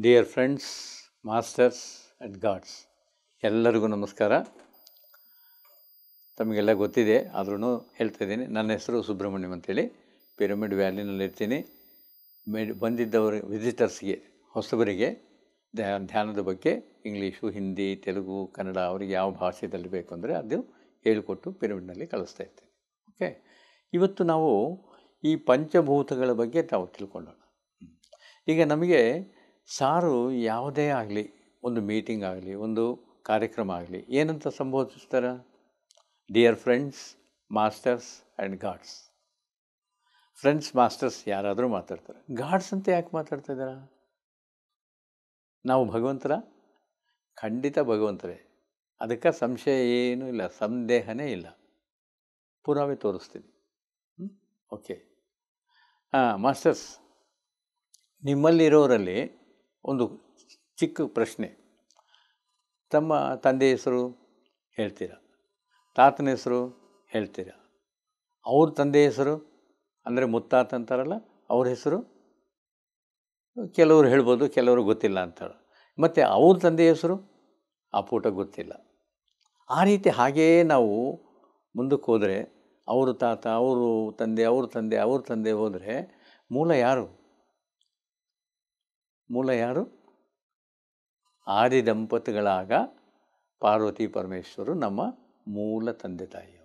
dear friends masters and gods ಎಲ್ಲರಿಗೂ ನಮಸ್ಕಾರ ತಮಗೆಲ್ಲ ಗೊತ್ತಿದೆ ಆದ್ರೂ ಹೇಳ್ತಾ ಇದ್ದೀನಿ ನನ್ನ ಹೆಸರು ಸುಬ್ರಹ್ಮಣ್ಯಂ ಅಂತೇಳಿ ಪಿರಮಿಡ್ ಇರ್ತೀನಿ ಮೇಡ್ ಬಂದಿದ್ದವರು ವಿಸಿಟರ್ಸ್ಗೆ ಹೊಸಬರಿಗೆ ಧ್ಯಾನದ ಬಗ್ಗೆ ಇಂಗ್ಲೀಷು ಹಿಂದಿ ತೆಲುಗು ಕನ್ನಡ ಅವರಿಗೆ ಯಾವ ಭಾಷೆಯಲ್ಲಿ ಬೇಕು ಅಂದರೆ ಅದು ಹೇಳಿಕೊಟ್ಟು ಪಿರಮಿಡ್ನಲ್ಲಿ ಕಳಿಸ್ತಾ ಇರ್ತೇನೆ ಓಕೆ ಇವತ್ತು ನಾವು ಈ ಪಂಚಭೂತಗಳ ಬಗ್ಗೆ ನಾವು ತಿಳ್ಕೊಳ್ಳೋಣ ಈಗ ನಮಗೆ ಸಾರು ಯಾವುದೇ ಆಗಲಿ ಒಂದು ಮೀಟಿಂಗ್ ಆಗಲಿ ಒಂದು ಕಾರ್ಯಕ್ರಮ ಆಗಲಿ ಏನಂತ ಸಂಬೋಧಿಸ್ತಾರೆ dear friends masters and gods friends masters ಯಾರಾದರೂ ಮಾತಾಡ್ತಾರೆ ಗಾಡ್ಸ್ ಅಂತ ಯಾಕೆ ಮಾತಾಡ್ತಾ ಇದ್ದಾರಾ ನಾವು ಭಗವಂತರ ಖಂಡಿತ ಭಗವಂತರೇ ಅದಕ್ಕೆ ಸಂಶಯ ಏನೂ ಇಲ್ಲ ಸಂದೇಹನೇ ಇಲ್ಲ ಪುರಾವೆ ತೋರಿಸ್ತೀನಿ ಓಕೆ ಹಾಂ ಮಾಸ್ಟರ್ಸ್ ನಿಮ್ಮಲ್ಲಿರೋರಲ್ಲಿ ಒಂದು ಚಿಕ್ಕ ಪ್ರಶ್ನೆ ತಮ್ಮ ತಂದೆ ಹೆಸರು ಹೇಳ್ತೀರಾ ತಾತನ ಹೆಸರು ಹೇಳ್ತೀರಾ ಅವ್ರ ತಂದೆ ಹೆಸರು ಅಂದರೆ ಮುತ್ತಾತ ಅಂತಾರಲ್ಲ ಅವ್ರ ಹೆಸರು ಕೆಲವರು ಹೇಳ್ಬೋದು ಕೆಲವರು ಗೊತ್ತಿಲ್ಲ ಅಂತಾರೆ ಮತ್ತು ಅವ್ರ ತಂದೆ ಹೆಸರು ಆ ಪೂಟ ಗೊತ್ತಿಲ್ಲ ಆ ರೀತಿ ಹಾಗೆಯೇ ನಾವು ಮುಂದಕ್ಕೆ ಹೋದರೆ ಅವರು ತಾತ ಅವರು ತಂದೆ ಅವ್ರ ತಂದೆ ಅವ್ರ ತಂದೆ ಹೋದರೆ ಮೂಲ ಯಾರು ಮೂಲ ಯಾರು ಆದಿ ದಂಪತಿಗಳಾಗ ಪಾರ್ವತಿ ಪರಮೇಶ್ವರು ನಮ್ಮ ಮೂಲ ತಂದೆ ತಾಯಿಯವರು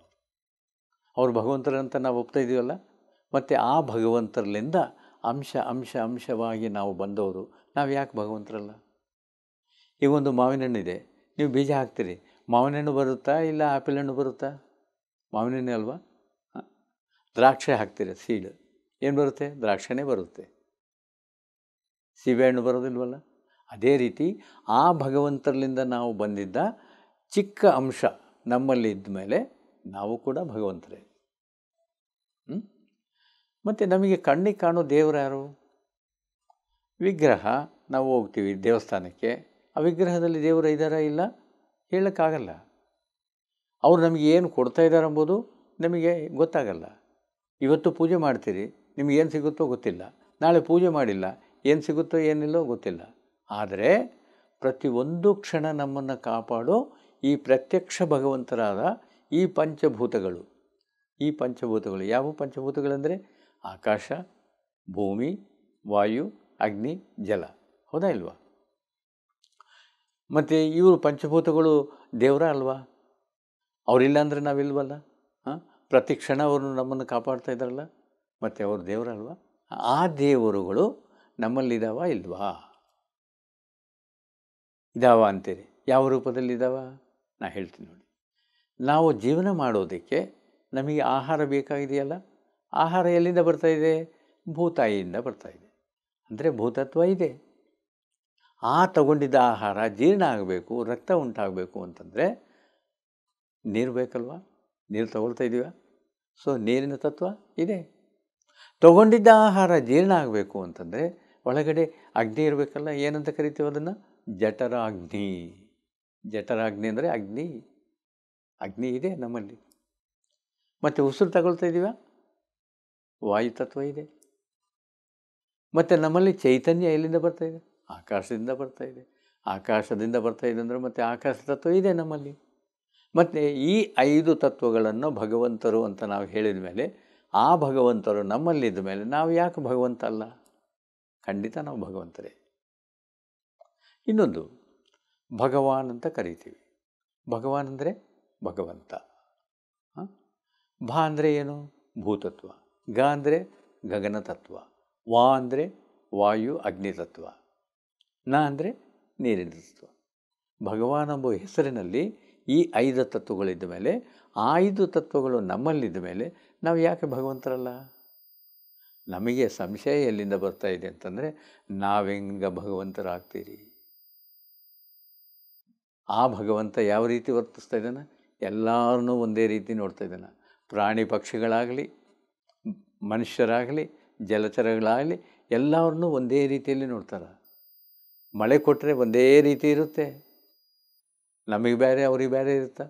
ಅವರು ಭಗವಂತರಂತ ನಾವು ಒಪ್ತಾ ಇದ್ದೀವಲ್ಲ ಮತ್ತು ಆ ಭಗವಂತರಲ್ಲಿಂದ ಅಂಶ ಅಂಶ ಅಂಶವಾಗಿ ನಾವು ಬಂದವರು ನಾವು ಯಾಕೆ ಭಗವಂತರಲ್ಲ ಈಗ ಒಂದು ಮಾವಿನ ಇದೆ ನೀವು ಬೀಜ ಹಾಕ್ತೀರಿ ಮಾವಿನ ಹಣ್ಣು ಬರುತ್ತಾ ಇಲ್ಲ ಆ್ಯಪಲ್ ಹಣ್ಣು ಬರುತ್ತಾ ಮಾವಿನ ಹಣ್ಣು ಅಲ್ವಾ ದ್ರಾಕ್ಷೆ ಹಾಕ್ತೀರಿ ಸೀಡ್ ಏನು ಬರುತ್ತೆ ದ್ರಾಕ್ಷೆನೇ ಬರುತ್ತೆ ಸೀಬೆಹಣ್ಣು ಬರೋದಿಲ್ವಲ್ಲ ಅದೇ ರೀತಿ ಆ ಭಗವಂತರಲ್ಲಿಂದ ನಾವು ಬಂದಿದ್ದ ಚಿಕ್ಕ ಅಂಶ ನಮ್ಮಲ್ಲಿ ಇದ್ದ ಮೇಲೆ ನಾವು ಕೂಡ ಭಗವಂತರೇ ಹ್ಞೂ ಮತ್ತು ನಮಗೆ ಕಣ್ಣಿಗೆ ಕಾಣೋ ದೇವರು ಯಾರು ವಿಗ್ರಹ ನಾವು ಹೋಗ್ತೀವಿ ದೇವಸ್ಥಾನಕ್ಕೆ ಆ ವಿಗ್ರಹದಲ್ಲಿ ದೇವರು ಇದ್ದಾರಾ ಇಲ್ಲ ಹೇಳೋಕ್ಕಾಗಲ್ಲ ಅವ್ರು ನಮಗೆ ಏನು ಕೊಡ್ತಾ ಇದ್ದಾರೆ ನಮಗೆ ಗೊತ್ತಾಗಲ್ಲ ಇವತ್ತು ಪೂಜೆ ಮಾಡ್ತೀರಿ ನಿಮ್ಗೆ ಏನು ಸಿಗುತ್ತೋ ಗೊತ್ತಿಲ್ಲ ನಾಳೆ ಪೂಜೆ ಮಾಡಿಲ್ಲ ಏನು ಸಿಗುತ್ತೋ ಏನಿಲ್ಲೋ ಗೊತ್ತಿಲ್ಲ ಆದರೆ ಪ್ರತಿಯೊಂದು ಕ್ಷಣ ನಮ್ಮನ್ನು ಕಾಪಾಡೋ ಈ ಪ್ರತ್ಯಕ್ಷ ಭಗವಂತರಾದ ಈ ಪಂಚಭೂತಗಳು ಈ ಪಂಚಭೂತಗಳು ಯಾವ ಪಂಚಭೂತಗಳೆಂದರೆ ಆಕಾಶ ಭೂಮಿ ವಾಯು ಅಗ್ನಿ ಜಲ ಹೌದಾ ಇಲ್ವಾ ಮತ್ತು ಇವರು ಪಂಚಭೂತಗಳು ದೇವರ ಅಲ್ವಾ ಅವರಿಲ್ಲ ಅಂದರೆ ನಾವಿಲ್ವಲ್ಲ ಹಾಂ ಪ್ರತಿ ಕ್ಷಣ ಅವರು ನಮ್ಮನ್ನು ಕಾಪಾಡ್ತಾ ಇದ್ದಾರಲ್ಲ ಮತ್ತು ಅವರು ದೇವರಲ್ವಾ ಆ ದೇವರುಗಳು ನಮ್ಮಲ್ಲಿದ್ದಾವ ಇಲ್ವಾ ಇದಾವ ಅಂತೇಳಿ ಯಾವ ರೂಪದಲ್ಲಿ ಇದ್ದಾವ ನಾ ಹೇಳ್ತೀನಿ ನೋಡಿ ನಾವು ಜೀವನ ಮಾಡೋದಕ್ಕೆ ನಮಗೆ ಆಹಾರ ಬೇಕಾಗಿದೆಯಲ್ಲ ಆಹಾರ ಎಲ್ಲಿಂದ ಇದೆ ಭೂತಾಯಿಯಿಂದ ಇದೆ ಅಂದರೆ ಭೂತತ್ವ ಇದೆ ಆ ತಗೊಂಡಿದ್ದ ಆಹಾರ ಜೀರ್ಣ ಆಗಬೇಕು ರಕ್ತ ಉಂಟಾಗಬೇಕು ಅಂತಂದರೆ ನೀರು ಬೇಕಲ್ವಾ ನೀರು ತಗೊಳ್ತಾ ಇದೀವ ಸೊ ನೀರಿನ ತತ್ವ ಇದೆ ತಗೊಂಡಿದ್ದ ಆಹಾರ ಜೀರ್ಣ ಆಗಬೇಕು ಅಂತಂದರೆ ಒಳಗಡೆ ಅಗ್ನಿ ಇರಬೇಕಲ್ಲ ಏನಂತ ಕರಿತೀವಿ ಅದನ್ನು ಜಠರಾಗ್ನಿ ಜಠರಾಗ್ನಿ ಅಂದರೆ ಅಗ್ನಿ ಅಗ್ನಿ ಇದೆ ನಮ್ಮಲ್ಲಿ ಮತ್ತು ಉಸಿರು ತಗೊಳ್ತಾ ಇದ್ದೀವ ವಾಯುತತ್ವ ಇದೆ ಮತ್ತು ನಮ್ಮಲ್ಲಿ ಚೈತನ್ಯ ಎಲ್ಲಿಂದ ಬರ್ತಾ ಇದೆ ಆಕಾಶದಿಂದ ಬರ್ತಾ ಇದೆ ಆಕಾಶದಿಂದ ಬರ್ತಾ ಇದೆ ಅಂದರೆ ಮತ್ತು ಆಕಾಶ ತತ್ವ ಇದೆ ನಮ್ಮಲ್ಲಿ ಮತ್ತು ಈ ಐದು ತತ್ವಗಳನ್ನು ಭಗವಂತರು ಅಂತ ನಾವು ಹೇಳಿದ ಮೇಲೆ ಆ ಭಗವಂತರು ನಮ್ಮಲ್ಲಿದ್ದ ಮೇಲೆ ನಾವು ಯಾಕೆ ಭಗವಂತ ಅಲ್ಲ ಖಂಡಿತ ನಾವು ಭಗವಂತರೇ ಇನ್ನೊಂದು ಭಗವಾನ್ ಅಂತ ಕರಿತೀವಿ ಭಗವಾನ್ ಅಂದರೆ ಭಗವಂತ ಭಾ ಅಂದರೆ ಏನು ಭೂತತ್ವ ಗ ಅಂದರೆ ಗಗನ ತತ್ವ ವಾ ಅಂದರೆ ವಾಯು ಅಗ್ನಿ ತತ್ವ ನ ಅಂದರೆ ನೀರಿನ ತತ್ವ ಭಗವಾನ್ ಎಂಬ ಹೆಸರಿನಲ್ಲಿ ಈ ಐದು ತತ್ವಗಳಿದ್ದ ಮೇಲೆ ಆ ಐದು ತತ್ವಗಳು ನಮ್ಮಲ್ಲಿದ್ದ ಮೇಲೆ ನಾವು ಯಾಕೆ ಭಗವಂತರಲ್ಲ ನಮಗೆ ಸಂಶಯ ಎಲ್ಲಿಂದ ಬರ್ತಾ ಇದೆ ಅಂತಂದರೆ ನಾವೆಂಗ ಭಗವಂತರಾಗ್ತೀರಿ ಆ ಭಗವಂತ ಯಾವ ರೀತಿ ವರ್ತಿಸ್ತಾ ಇದ್ದಾನೆ ಎಲ್ಲರನ್ನೂ ಒಂದೇ ರೀತಿ ನೋಡ್ತಾ ಇದ್ದಾನೆ ಪ್ರಾಣಿ ಪಕ್ಷಿಗಳಾಗಲಿ ಮನುಷ್ಯರಾಗಲಿ ಜಲಚರಗಳಾಗಲಿ ಎಲ್ಲರನ್ನೂ ಒಂದೇ ರೀತಿಯಲ್ಲಿ ನೋಡ್ತಾರೆ ಮಳೆ ಕೊಟ್ಟರೆ ಒಂದೇ ರೀತಿ ಇರುತ್ತೆ ನಮಗೆ ಬೇರೆ ಅವ್ರಿಗೆ ಬೇರೆ ಇರುತ್ತಾ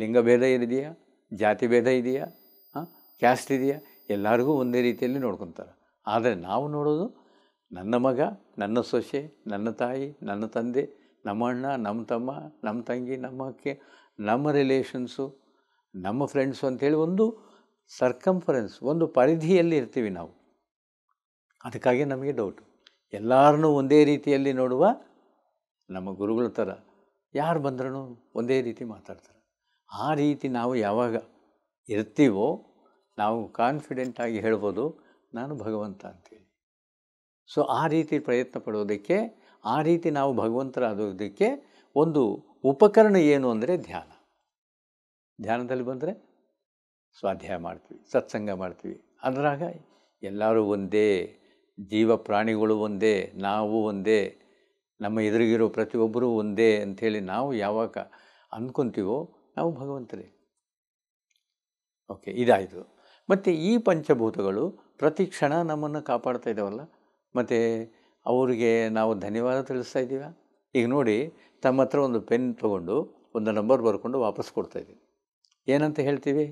ಲಿಂಗಭೇದ ಇದೆಯಾ ಜಾತಿ ಭೇದ ಇದೆಯಾ ಹಾಂ ಕ್ಯಾಸ್ಟ್ ಇದೆಯಾ ಎಲ್ಲರಿಗೂ ಒಂದೇ ರೀತಿಯಲ್ಲಿ ನೋಡ್ಕೊತಾರೆ ಆದರೆ ನಾವು ನೋಡೋದು ನನ್ನ ಮಗ ನನ್ನ ಸೊಸೆ ನನ್ನ ತಾಯಿ ನನ್ನ ತಂದೆ ನಮ್ಮ ಅಣ್ಣ ನಮ್ಮ ತಮ್ಮ ನಮ್ಮ ತಂಗಿ ನಮ್ಮ ಅಕ್ಕೆ ನಮ್ಮ ರಿಲೇಷನ್ಸು ನಮ್ಮ ಫ್ರೆಂಡ್ಸು ಅಂಥೇಳಿ ಒಂದು ಸರ್ಕಂಫರೆನ್ಸ್ ಒಂದು ಪರಿಧಿಯಲ್ಲಿ ಇರ್ತೀವಿ ನಾವು ಅದಕ್ಕಾಗಿ ನಮಗೆ ಡೌಟು ಎಲ್ಲರನ್ನೂ ಒಂದೇ ರೀತಿಯಲ್ಲಿ ನೋಡುವ ನಮ್ಮ ಗುರುಗಳ ಥರ ಯಾರು ಬಂದ್ರೂ ಒಂದೇ ರೀತಿ ಮಾತಾಡ್ತಾರೆ ಆ ರೀತಿ ನಾವು ಯಾವಾಗ ಇರ್ತೀವೋ ನಾವು ಕಾನ್ಫಿಡೆಂಟಾಗಿ ಹೇಳ್ಬೋದು ನಾನು ಭಗವಂತ ಅಂತೇಳಿ ಸೊ ಆ ರೀತಿ ಪ್ರಯತ್ನ ಪಡೋದಕ್ಕೆ ಆ ರೀತಿ ನಾವು ಭಗವಂತರಾದೋದಕ್ಕೆ ಒಂದು ಉಪಕರಣ ಏನು ಅಂದರೆ ಧ್ಯಾನ ಧ್ಯಾನದಲ್ಲಿ ಬಂದರೆ ಸ್ವಾಧ್ಯಾಯ ಮಾಡ್ತೀವಿ ಸತ್ಸಂಗ ಮಾಡ್ತೀವಿ ಅದರಾಗ ಎಲ್ಲರೂ ಒಂದೇ ಜೀವ ಪ್ರಾಣಿಗಳು ಒಂದೇ ನಾವು ಒಂದೇ ನಮ್ಮ ಎದುರಿಗಿರೋ ಪ್ರತಿಯೊಬ್ಬರೂ ಒಂದೇ ಅಂಥೇಳಿ ನಾವು ಯಾವಾಗ ಅಂದ್ಕೊಂತೀವೋ ನಾವು ಭಗವಂತರೇ ಓಕೆ ಇದಾಯಿತು ಮತ್ತು ಈ ಪಂಚಭೂತಗಳು ಪ್ರತಿ ಕ್ಷಣ ನಮ್ಮನ್ನು ಕಾಪಾಡ್ತಾ ಇದ್ದಾವಲ್ಲ ಮತ್ತು ಅವರಿಗೆ ನಾವು ಧನ್ಯವಾದ ತಿಳಿಸ್ತಾ ಇದ್ದೀವ ಈಗ ನೋಡಿ ತಮ್ಮ ಹತ್ರ ಒಂದು ಪೆನ್ ತೊಗೊಂಡು ಒಂದು ನಂಬರ್ ಬರ್ಕೊಂಡು ವಾಪಸ್ ಕೊಡ್ತಾಯಿದ್ದೀವಿ ಏನಂತ ಹೇಳ್ತೀವಿ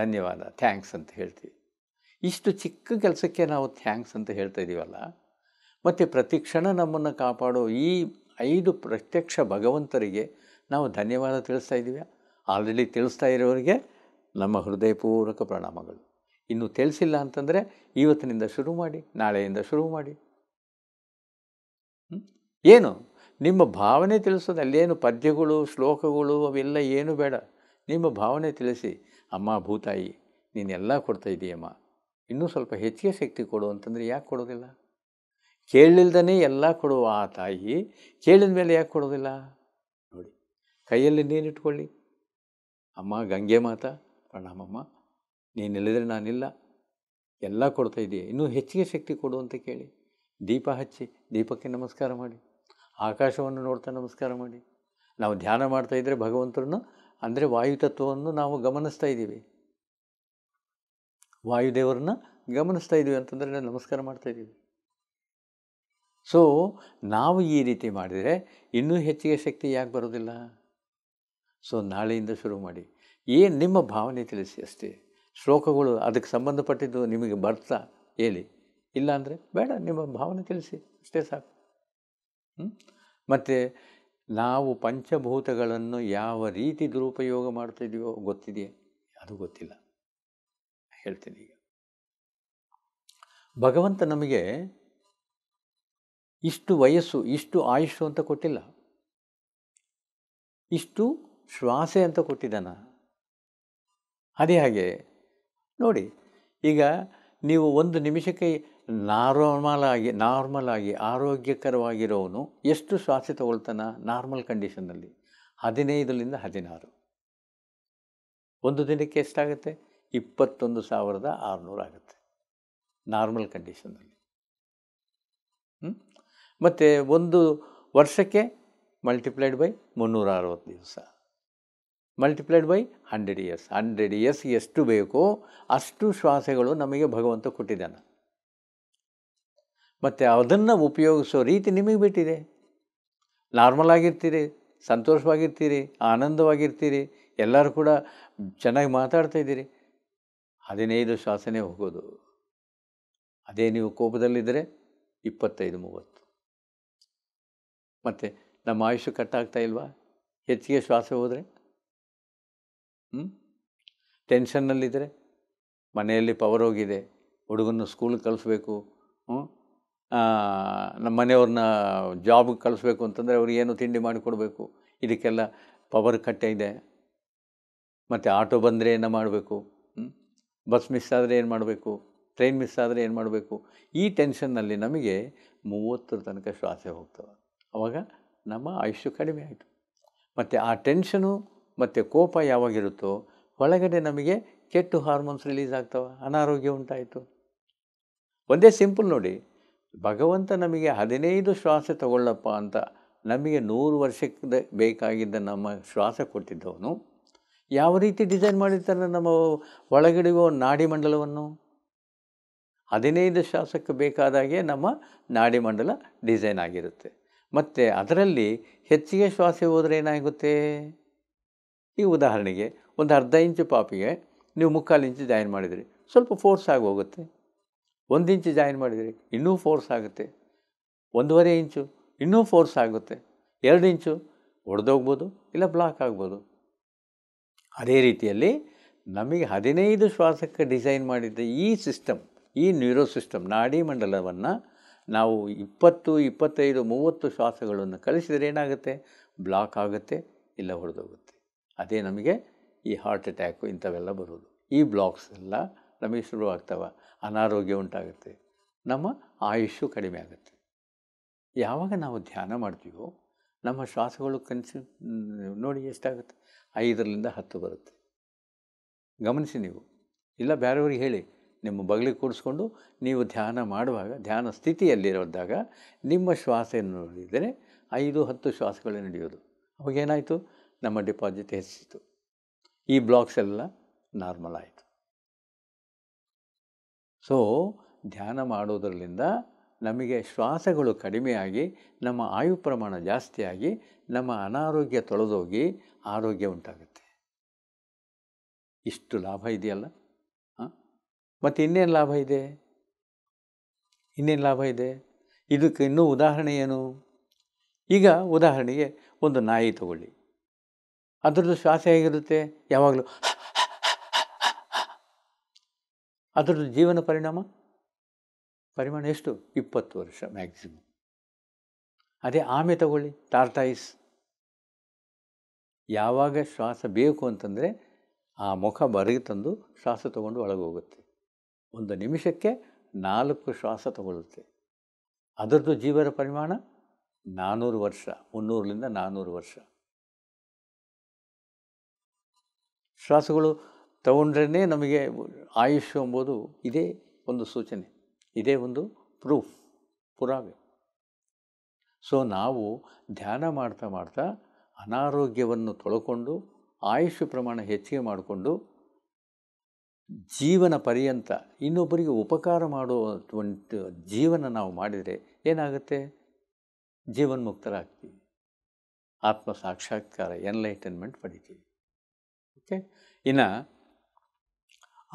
ಧನ್ಯವಾದ ಥ್ಯಾಂಕ್ಸ್ ಅಂತ ಹೇಳ್ತೀವಿ ಇಷ್ಟು ಚಿಕ್ಕ ಕೆಲಸಕ್ಕೆ ನಾವು ಥ್ಯಾಂಕ್ಸ್ ಅಂತ ಹೇಳ್ತಾ ಇದ್ದೀವಲ್ಲ ಮತ್ತು ಪ್ರತಿ ಕ್ಷಣ ನಮ್ಮನ್ನು ಕಾಪಾಡೋ ಈ ಐದು ಪ್ರತ್ಯಕ್ಷ ಭಗವಂತರಿಗೆ ನಾವು ಧನ್ಯವಾದ ತಿಳಿಸ್ತಾ ಇದ್ದೀವಿ ಆಲ್ರೆಡಿ ತಿಳಿಸ್ತಾ ಇರೋರಿಗೆ ನಮ್ಮ ಹೃದಯಪೂರ್ವಕ ಪ್ರಣಾಮಗಳು ಇನ್ನೂ ತಿಳಿಸಿಲ್ಲ ಅಂತಂದರೆ ಇವತ್ತಿನಿಂದ ಶುರು ಮಾಡಿ ನಾಳೆಯಿಂದ ಶುರು ಮಾಡಿ ಏನು ನಿಮ್ಮ ಭಾವನೆ ತಿಳಿಸೋದು ಅಲ್ಲೇನು ಪದ್ಯಗಳು ಶ್ಲೋಕಗಳು ಅವೆಲ್ಲ ಏನು ಬೇಡ ನಿಮ್ಮ ಭಾವನೆ ತಿಳಿಸಿ ಅಮ್ಮ ಭೂತಾಯಿ ನೀನೆಲ್ಲ ಕೊಡ್ತಾ ಇದೆಯಮ್ಮ ಇನ್ನೂ ಸ್ವಲ್ಪ ಹೆಚ್ಚಿಗೆ ಶಕ್ತಿ ಕೊಡು ಅಂತಂದರೆ ಯಾಕೆ ಕೊಡೋದಿಲ್ಲ ಕೇಳಲಿಲ್ದೇ ಎಲ್ಲ ಕೊಡುವ ಆ ತಾಯಿ ಕೇಳಿದ ಮೇಲೆ ಯಾಕೆ ಕೊಡೋದಿಲ್ಲ ನೋಡಿ ಕೈಯಲ್ಲಿ ನೀನು ಇಟ್ಕೊಳ್ಳಿ ಅಮ್ಮ ಗಂಗೆ ಮಾತಾ ಪ್ರಣಾಮಮ್ಮ ನೀನಿಲ್ಲದ್ರೆ ನಾನಿಲ್ಲ ಎಲ್ಲ ಕೊಡ್ತಾ ಇನ್ನೂ ಹೆಚ್ಚಿಗೆ ಶಕ್ತಿ ಕೊಡು ಅಂತ ಕೇಳಿ ದೀಪ ಹಚ್ಚಿ ದೀಪಕ್ಕೆ ನಮಸ್ಕಾರ ಮಾಡಿ ಆಕಾಶವನ್ನು ನೋಡ್ತಾ ನಮಸ್ಕಾರ ಮಾಡಿ ನಾವು ಧ್ಯಾನ ಮಾಡ್ತಾ ಇದ್ದರೆ ಭಗವಂತರನ್ನು ಅಂದರೆ ವಾಯುತತ್ವವನ್ನು ನಾವು ಗಮನಿಸ್ತಾ ಇದ್ದೀವಿ ವಾಯುದೇವರನ್ನ ಗಮನಿಸ್ತಾ ಇದ್ದೀವಿ ಅಂತಂದರೆ ನಾವು ನಮಸ್ಕಾರ ಮಾಡ್ತಾ ಇದ್ದೀವಿ ಸೊ ನಾವು ಈ ರೀತಿ ಮಾಡಿದರೆ ಇನ್ನೂ ಹೆಚ್ಚಿಗೆ ಶಕ್ತಿ ಯಾಕೆ ಬರೋದಿಲ್ಲ ಸೊ ನಾಳೆಯಿಂದ ಶುರು ಮಾಡಿ ಏನು ನಿಮ್ಮ ಭಾವನೆ ತಿಳಿಸಿ ಅಷ್ಟೇ ಶ್ಲೋಕಗಳು ಅದಕ್ಕೆ ಸಂಬಂಧಪಟ್ಟಿದ್ದು ನಿಮಗೆ ಬರ್ತಾ ಹೇಳಿ ಇಲ್ಲಾಂದರೆ ಬೇಡ ನಿಮ್ಮ ಭಾವನೆ ತಿಳಿಸಿ ಅಷ್ಟೇ ಸಾಕು ಮತ್ತು ನಾವು ಪಂಚಭೂತಗಳನ್ನು ಯಾವ ರೀತಿ ದುರುಪಯೋಗ ಮಾಡ್ತಿದೆಯೋ ಗೊತ್ತಿದೆಯೇ ಅದು ಗೊತ್ತಿಲ್ಲ ಹೇಳ್ತೀನಿ ಈಗ ಭಗವಂತ ನಮಗೆ ಇಷ್ಟು ವಯಸ್ಸು ಇಷ್ಟು ಆಯುಷು ಅಂತ ಕೊಟ್ಟಿಲ್ಲ ಇಷ್ಟು ಶ್ವಾಸೆ ಅಂತ ಕೊಟ್ಟಿದ್ದಾನ ಅದೇ ಹಾಗೆ ನೋಡಿ ಈಗ ನೀವು ಒಂದು ನಿಮಿಷಕ್ಕೆ ನಾರ್ಮಲ್ ಆಗಿ ನಾರ್ಮಲ್ ಆಗಿ ಆರೋಗ್ಯಕರವಾಗಿರೋನು ಎಷ್ಟು ಶ್ವಾಸ ತಗೊಳ್ತಾನೆ ನಾರ್ಮಲ್ ಕಂಡೀಷನ್ನಲ್ಲಿ ಹದಿನೈದರಿಂದ ಹದಿನಾರು ಒಂದು ದಿನಕ್ಕೆ ಎಷ್ಟಾಗುತ್ತೆ ಇಪ್ಪತ್ತೊಂದು ಸಾವಿರದ ಆರುನೂರು ಆಗುತ್ತೆ ನಾರ್ಮಲ್ ಕಂಡೀಷನ್ನಲ್ಲಿ ಮತ್ತು ಒಂದು ವರ್ಷಕ್ಕೆ ಮಲ್ಟಿಪ್ಲೈಡ್ ಬೈ ಮುನ್ನೂರ ಅರವತ್ತು ದಿವಸ multiplied by hundred years hundred years ಎಷ್ಟು ಬೇಕೋ ಅಷ್ಟು ಶ್ವಾಸಗಳು ನಮಗೆ ಭಗವಂತ ಕೊಟ್ಟಿದ್ದಾನೆ ಮತ್ತು ಅದನ್ನು ಉಪಯೋಗಿಸೋ ರೀತಿ ನಿಮಗೆ ಬಿಟ್ಟಿದೆ ನಾರ್ಮಲ್ ಆಗಿರ್ತೀರಿ ಸಂತೋಷವಾಗಿರ್ತೀರಿ ಆನಂದವಾಗಿರ್ತೀರಿ ಎಲ್ಲರೂ ಕೂಡ ಚೆನ್ನಾಗಿ ಮಾತಾಡ್ತಾ ಇದ್ದೀರಿ ಹದಿನೈದು ಶ್ವಾಸನೇ ಹೋಗೋದು ಅದೇ ನೀವು ಕೋಪದಲ್ಲಿದ್ದರೆ ಇಪ್ಪತ್ತೈದು ಮೂವತ್ತು ಮತ್ತು ನಮ್ಮ ಆಯುಷ್ಯ ಕಟ್ಟಾಗ್ತಾ ಇಲ್ವಾ ಹೆಚ್ಚಿಗೆ ಶ್ವಾಸ ಹೋದರೆ ಹ್ಞೂ ಟೆನ್ಷನ್ನಲ್ಲಿದ್ದರೆ ಮನೆಯಲ್ಲಿ ಪವರ್ ಹೋಗಿದೆ ಹುಡುಗನ ಸ್ಕೂಲ್ಗೆ ಕಳಿಸ್ಬೇಕು ಹ್ಞೂ ನಮ್ಮ ಮನೆಯವ್ರನ್ನ ಜಾಬ್ಗೆ ಕಳಿಸ್ಬೇಕು ಅಂತಂದರೆ ಅವ್ರಿಗೆ ಏನು ತಿಂಡಿ ಮಾಡಿಕೊಡ್ಬೇಕು ಇದಕ್ಕೆಲ್ಲ ಪವರ್ ಕಟ್ಟೆ ಇದೆ ಮತ್ತು ಆಟೋ ಬಂದರೆ ಏನು ಮಾಡಬೇಕು ಬಸ್ ಮಿಸ್ ಆದರೆ ಏನು ಮಾಡಬೇಕು ಟ್ರೈನ್ ಮಿಸ್ ಆದರೆ ಏನು ಮಾಡಬೇಕು ಈ ಟೆನ್ಷನ್ನಲ್ಲಿ ನಮಗೆ ಮೂವತ್ತರ ತನಕ ಶ್ವಾಸೆ ಹೋಗ್ತವೆ ಆವಾಗ ನಮ್ಮ ಆಯುಷ್ಯ ಕಡಿಮೆ ಆಯಿತು ಮತ್ತು ಆ ಟೆನ್ಷನು ಮತ್ತು ಕೋಪ ಯಾವಾಗಿರುತ್ತೋ ಒಳಗಡೆ ನಮಗೆ ಕೆಟ್ಟು ಹಾರ್ಮೋನ್ಸ್ ರಿಲೀಸ್ ಆಗ್ತವೆ ಅನಾರೋಗ್ಯ ಉಂಟಾಯಿತು ಒಂದೇ ಸಿಂಪಲ್ ನೋಡಿ ಭಗವಂತ ನಮಗೆ ಹದಿನೈದು ಶ್ವಾಸ ತಗೊಳ್ಳಪ್ಪ ಅಂತ ನಮಗೆ ನೂರು ವರ್ಷಕ್ಕೆ ಬೇಕಾಗಿದ್ದ ನಮ್ಮ ಶ್ವಾಸ ಕೊಟ್ಟಿದ್ದವನು ಯಾವ ರೀತಿ ಡಿಸೈನ್ ಮಾಡಿರ್ತಾನೆ ನಮ್ಮ ನಾಡಿ ನಾಡಿಮಂಡಲವನ್ನು ಹದಿನೈದು ಶ್ವಾಸಕ್ಕೆ ಬೇಕಾದಾಗೆ ನಮ್ಮ ನಾಡಿಮಂಡಲ ಡಿಸೈನ್ ಆಗಿರುತ್ತೆ ಮತ್ತು ಅದರಲ್ಲಿ ಹೆಚ್ಚಿಗೆ ಶ್ವಾಸ ಹೋದರೆ ಏನಾಗುತ್ತೆ ಈ ಉದಾಹರಣೆಗೆ ಒಂದು ಅರ್ಧ ಇಂಚು ಪಾಪಿಗೆ ನೀವು ಮುಕ್ಕಾಲು ಇಂಚು ಜಾಯಿನ್ ಮಾಡಿದಿರಿ ಸ್ವಲ್ಪ ಫೋರ್ಸ್ ಆಗಿ ಹೋಗುತ್ತೆ ಒಂದು ಇಂಚು ಜಾಯಿನ್ ಮಾಡಿದರೆ ಇನ್ನೂ ಫೋರ್ಸ್ ಆಗುತ್ತೆ ಒಂದೂವರೆ ಇಂಚು ಇನ್ನೂ ಫೋರ್ಸ್ ಆಗುತ್ತೆ ಎರಡು ಇಂಚು ಹೊಡೆದೋಗ್ಬೋದು ಇಲ್ಲ ಬ್ಲಾಕ್ ಆಗ್ಬೋದು ಅದೇ ರೀತಿಯಲ್ಲಿ ನಮಗೆ ಹದಿನೈದು ಶ್ವಾಸಕ್ಕೆ ಡಿಸೈನ್ ಮಾಡಿದ್ದ ಈ ಸಿಸ್ಟಮ್ ಈ ನ್ಯೂರೋ ಸಿಸ್ಟಮ್ ನಾಡಿ ಮಂಡಲವನ್ನು ನಾವು ಇಪ್ಪತ್ತು ಇಪ್ಪತ್ತೈದು ಮೂವತ್ತು ಶ್ವಾಸಗಳನ್ನು ಕಳಿಸಿದರೆ ಏನಾಗುತ್ತೆ ಬ್ಲಾಕ್ ಆಗುತ್ತೆ ಇಲ್ಲ ಹೊಡೆದೋಗುತ್ತೆ ಅದೇ ನಮಗೆ ಈ ಹಾರ್ಟ್ ಅಟ್ಯಾಕು ಇಂಥವೆಲ್ಲ ಬರೋದು ಈ ಬ್ಲಾಕ್ಸ್ ಎಲ್ಲ ನಮಗೆ ಶುರುವಾಗ್ತವೆ ಅನಾರೋಗ್ಯ ಉಂಟಾಗುತ್ತೆ ನಮ್ಮ ಆಯುಷ್ಯು ಕಡಿಮೆ ಆಗುತ್ತೆ ಯಾವಾಗ ನಾವು ಧ್ಯಾನ ಮಾಡ್ತೀವೋ ನಮ್ಮ ಶ್ವಾಸಗಳು ಕನಸು ನೋಡಿ ಎಷ್ಟಾಗುತ್ತೆ ಐದರಿಂದ ಹತ್ತು ಬರುತ್ತೆ ಗಮನಿಸಿ ನೀವು ಇಲ್ಲ ಬೇರೆಯವ್ರಿಗೆ ಹೇಳಿ ನಿಮ್ಮ ಬಗಲಿಗೆ ಕೂಡಿಸ್ಕೊಂಡು ನೀವು ಧ್ಯಾನ ಮಾಡುವಾಗ ಧ್ಯಾನ ಸ್ಥಿತಿಯಲ್ಲಿರೋದಾಗ ನಿಮ್ಮ ಶ್ವಾಸವನ್ನು ನೋಡಿದರೆ ಐದು ಹತ್ತು ಶ್ವಾಸಗಳು ನಡೆಯೋದು ಅವಾಗೇನಾಯಿತು ನಮ್ಮ ಡಿಪಾಸಿಟ್ ಹೆಚ್ಚಿತು ಈ ಬ್ಲಾಕ್ಸ್ ಎಲ್ಲ ನಾರ್ಮಲ್ ಆಯಿತು ಸೊ ಧ್ಯಾನ ಮಾಡೋದರಿಂದ ನಮಗೆ ಶ್ವಾಸಗಳು ಕಡಿಮೆಯಾಗಿ ನಮ್ಮ ಆಯು ಪ್ರಮಾಣ ಜಾಸ್ತಿಯಾಗಿ ನಮ್ಮ ಅನಾರೋಗ್ಯ ತೊಳೆದೋಗಿ ಆರೋಗ್ಯ ಉಂಟಾಗುತ್ತೆ ಇಷ್ಟು ಲಾಭ ಇದೆಯಲ್ಲ ಮತ್ತು ಇನ್ನೇನು ಲಾಭ ಇದೆ ಇನ್ನೇನು ಲಾಭ ಇದೆ ಇದಕ್ಕೆ ಇನ್ನೂ ಉದಾಹರಣೆ ಏನು ಈಗ ಉದಾಹರಣೆಗೆ ಒಂದು ನಾಯಿ ತಗೊಳ್ಳಿ ಅದರದ್ದು ಶ್ವಾಸ ಹೇಗಿರುತ್ತೆ ಯಾವಾಗಲೂ ಅದರದ್ದು ಜೀವನ ಪರಿಣಾಮ ಪರಿಮಾಣ ಎಷ್ಟು ಇಪ್ಪತ್ತು ವರ್ಷ ಮ್ಯಾಕ್ಸಿಮಮ್ ಅದೇ ಆಮೆ ತಗೊಳ್ಳಿ ಟಾರ್ಟಾಯಿಸ್ ಯಾವಾಗ ಶ್ವಾಸ ಬೇಕು ಅಂತಂದರೆ ಆ ಮುಖ ಬರಗಿ ತಂದು ಶ್ವಾಸ ತಗೊಂಡು ಒಳಗೋಗುತ್ತೆ ಹೋಗುತ್ತೆ ಒಂದು ನಿಮಿಷಕ್ಕೆ ನಾಲ್ಕು ಶ್ವಾಸ ತಗೊಳ್ಳುತ್ತೆ ಅದರದ್ದು ಜೀವನ ಪರಿಮಾಣ ನಾನ್ನೂರು ವರ್ಷ ಮುನ್ನೂರರಿಂದ ನಾನ್ನೂರು ವರ್ಷ ಶ್ವಾಸಗಳು ತಗೊಂಡ್ರೇ ನಮಗೆ ಆಯುಷ್ ಎಂಬುದು ಇದೇ ಒಂದು ಸೂಚನೆ ಇದೇ ಒಂದು ಪ್ರೂಫ್ ಪುರಾವೆ ಸೊ ನಾವು ಧ್ಯಾನ ಮಾಡ್ತಾ ಮಾಡ್ತಾ ಅನಾರೋಗ್ಯವನ್ನು ತೊಳಕೊಂಡು ಆಯುಷ್ ಪ್ರಮಾಣ ಹೆಚ್ಚಿಗೆ ಮಾಡಿಕೊಂಡು ಜೀವನ ಪರ್ಯಂತ ಇನ್ನೊಬ್ಬರಿಗೆ ಉಪಕಾರ ಮಾಡುವಂಥ ಜೀವನ ನಾವು ಮಾಡಿದರೆ ಏನಾಗುತ್ತೆ ಜೀವನ್ಮುಕ್ತರಾಗ್ತೀವಿ ಆತ್ಮ ಸಾಕ್ಷಾತ್ಕಾರ ಎನ್ಲೈಟನ್ಮೆಂಟ್ ಪಡಿತೀವಿ ಓಕೆ ಇನ್ನು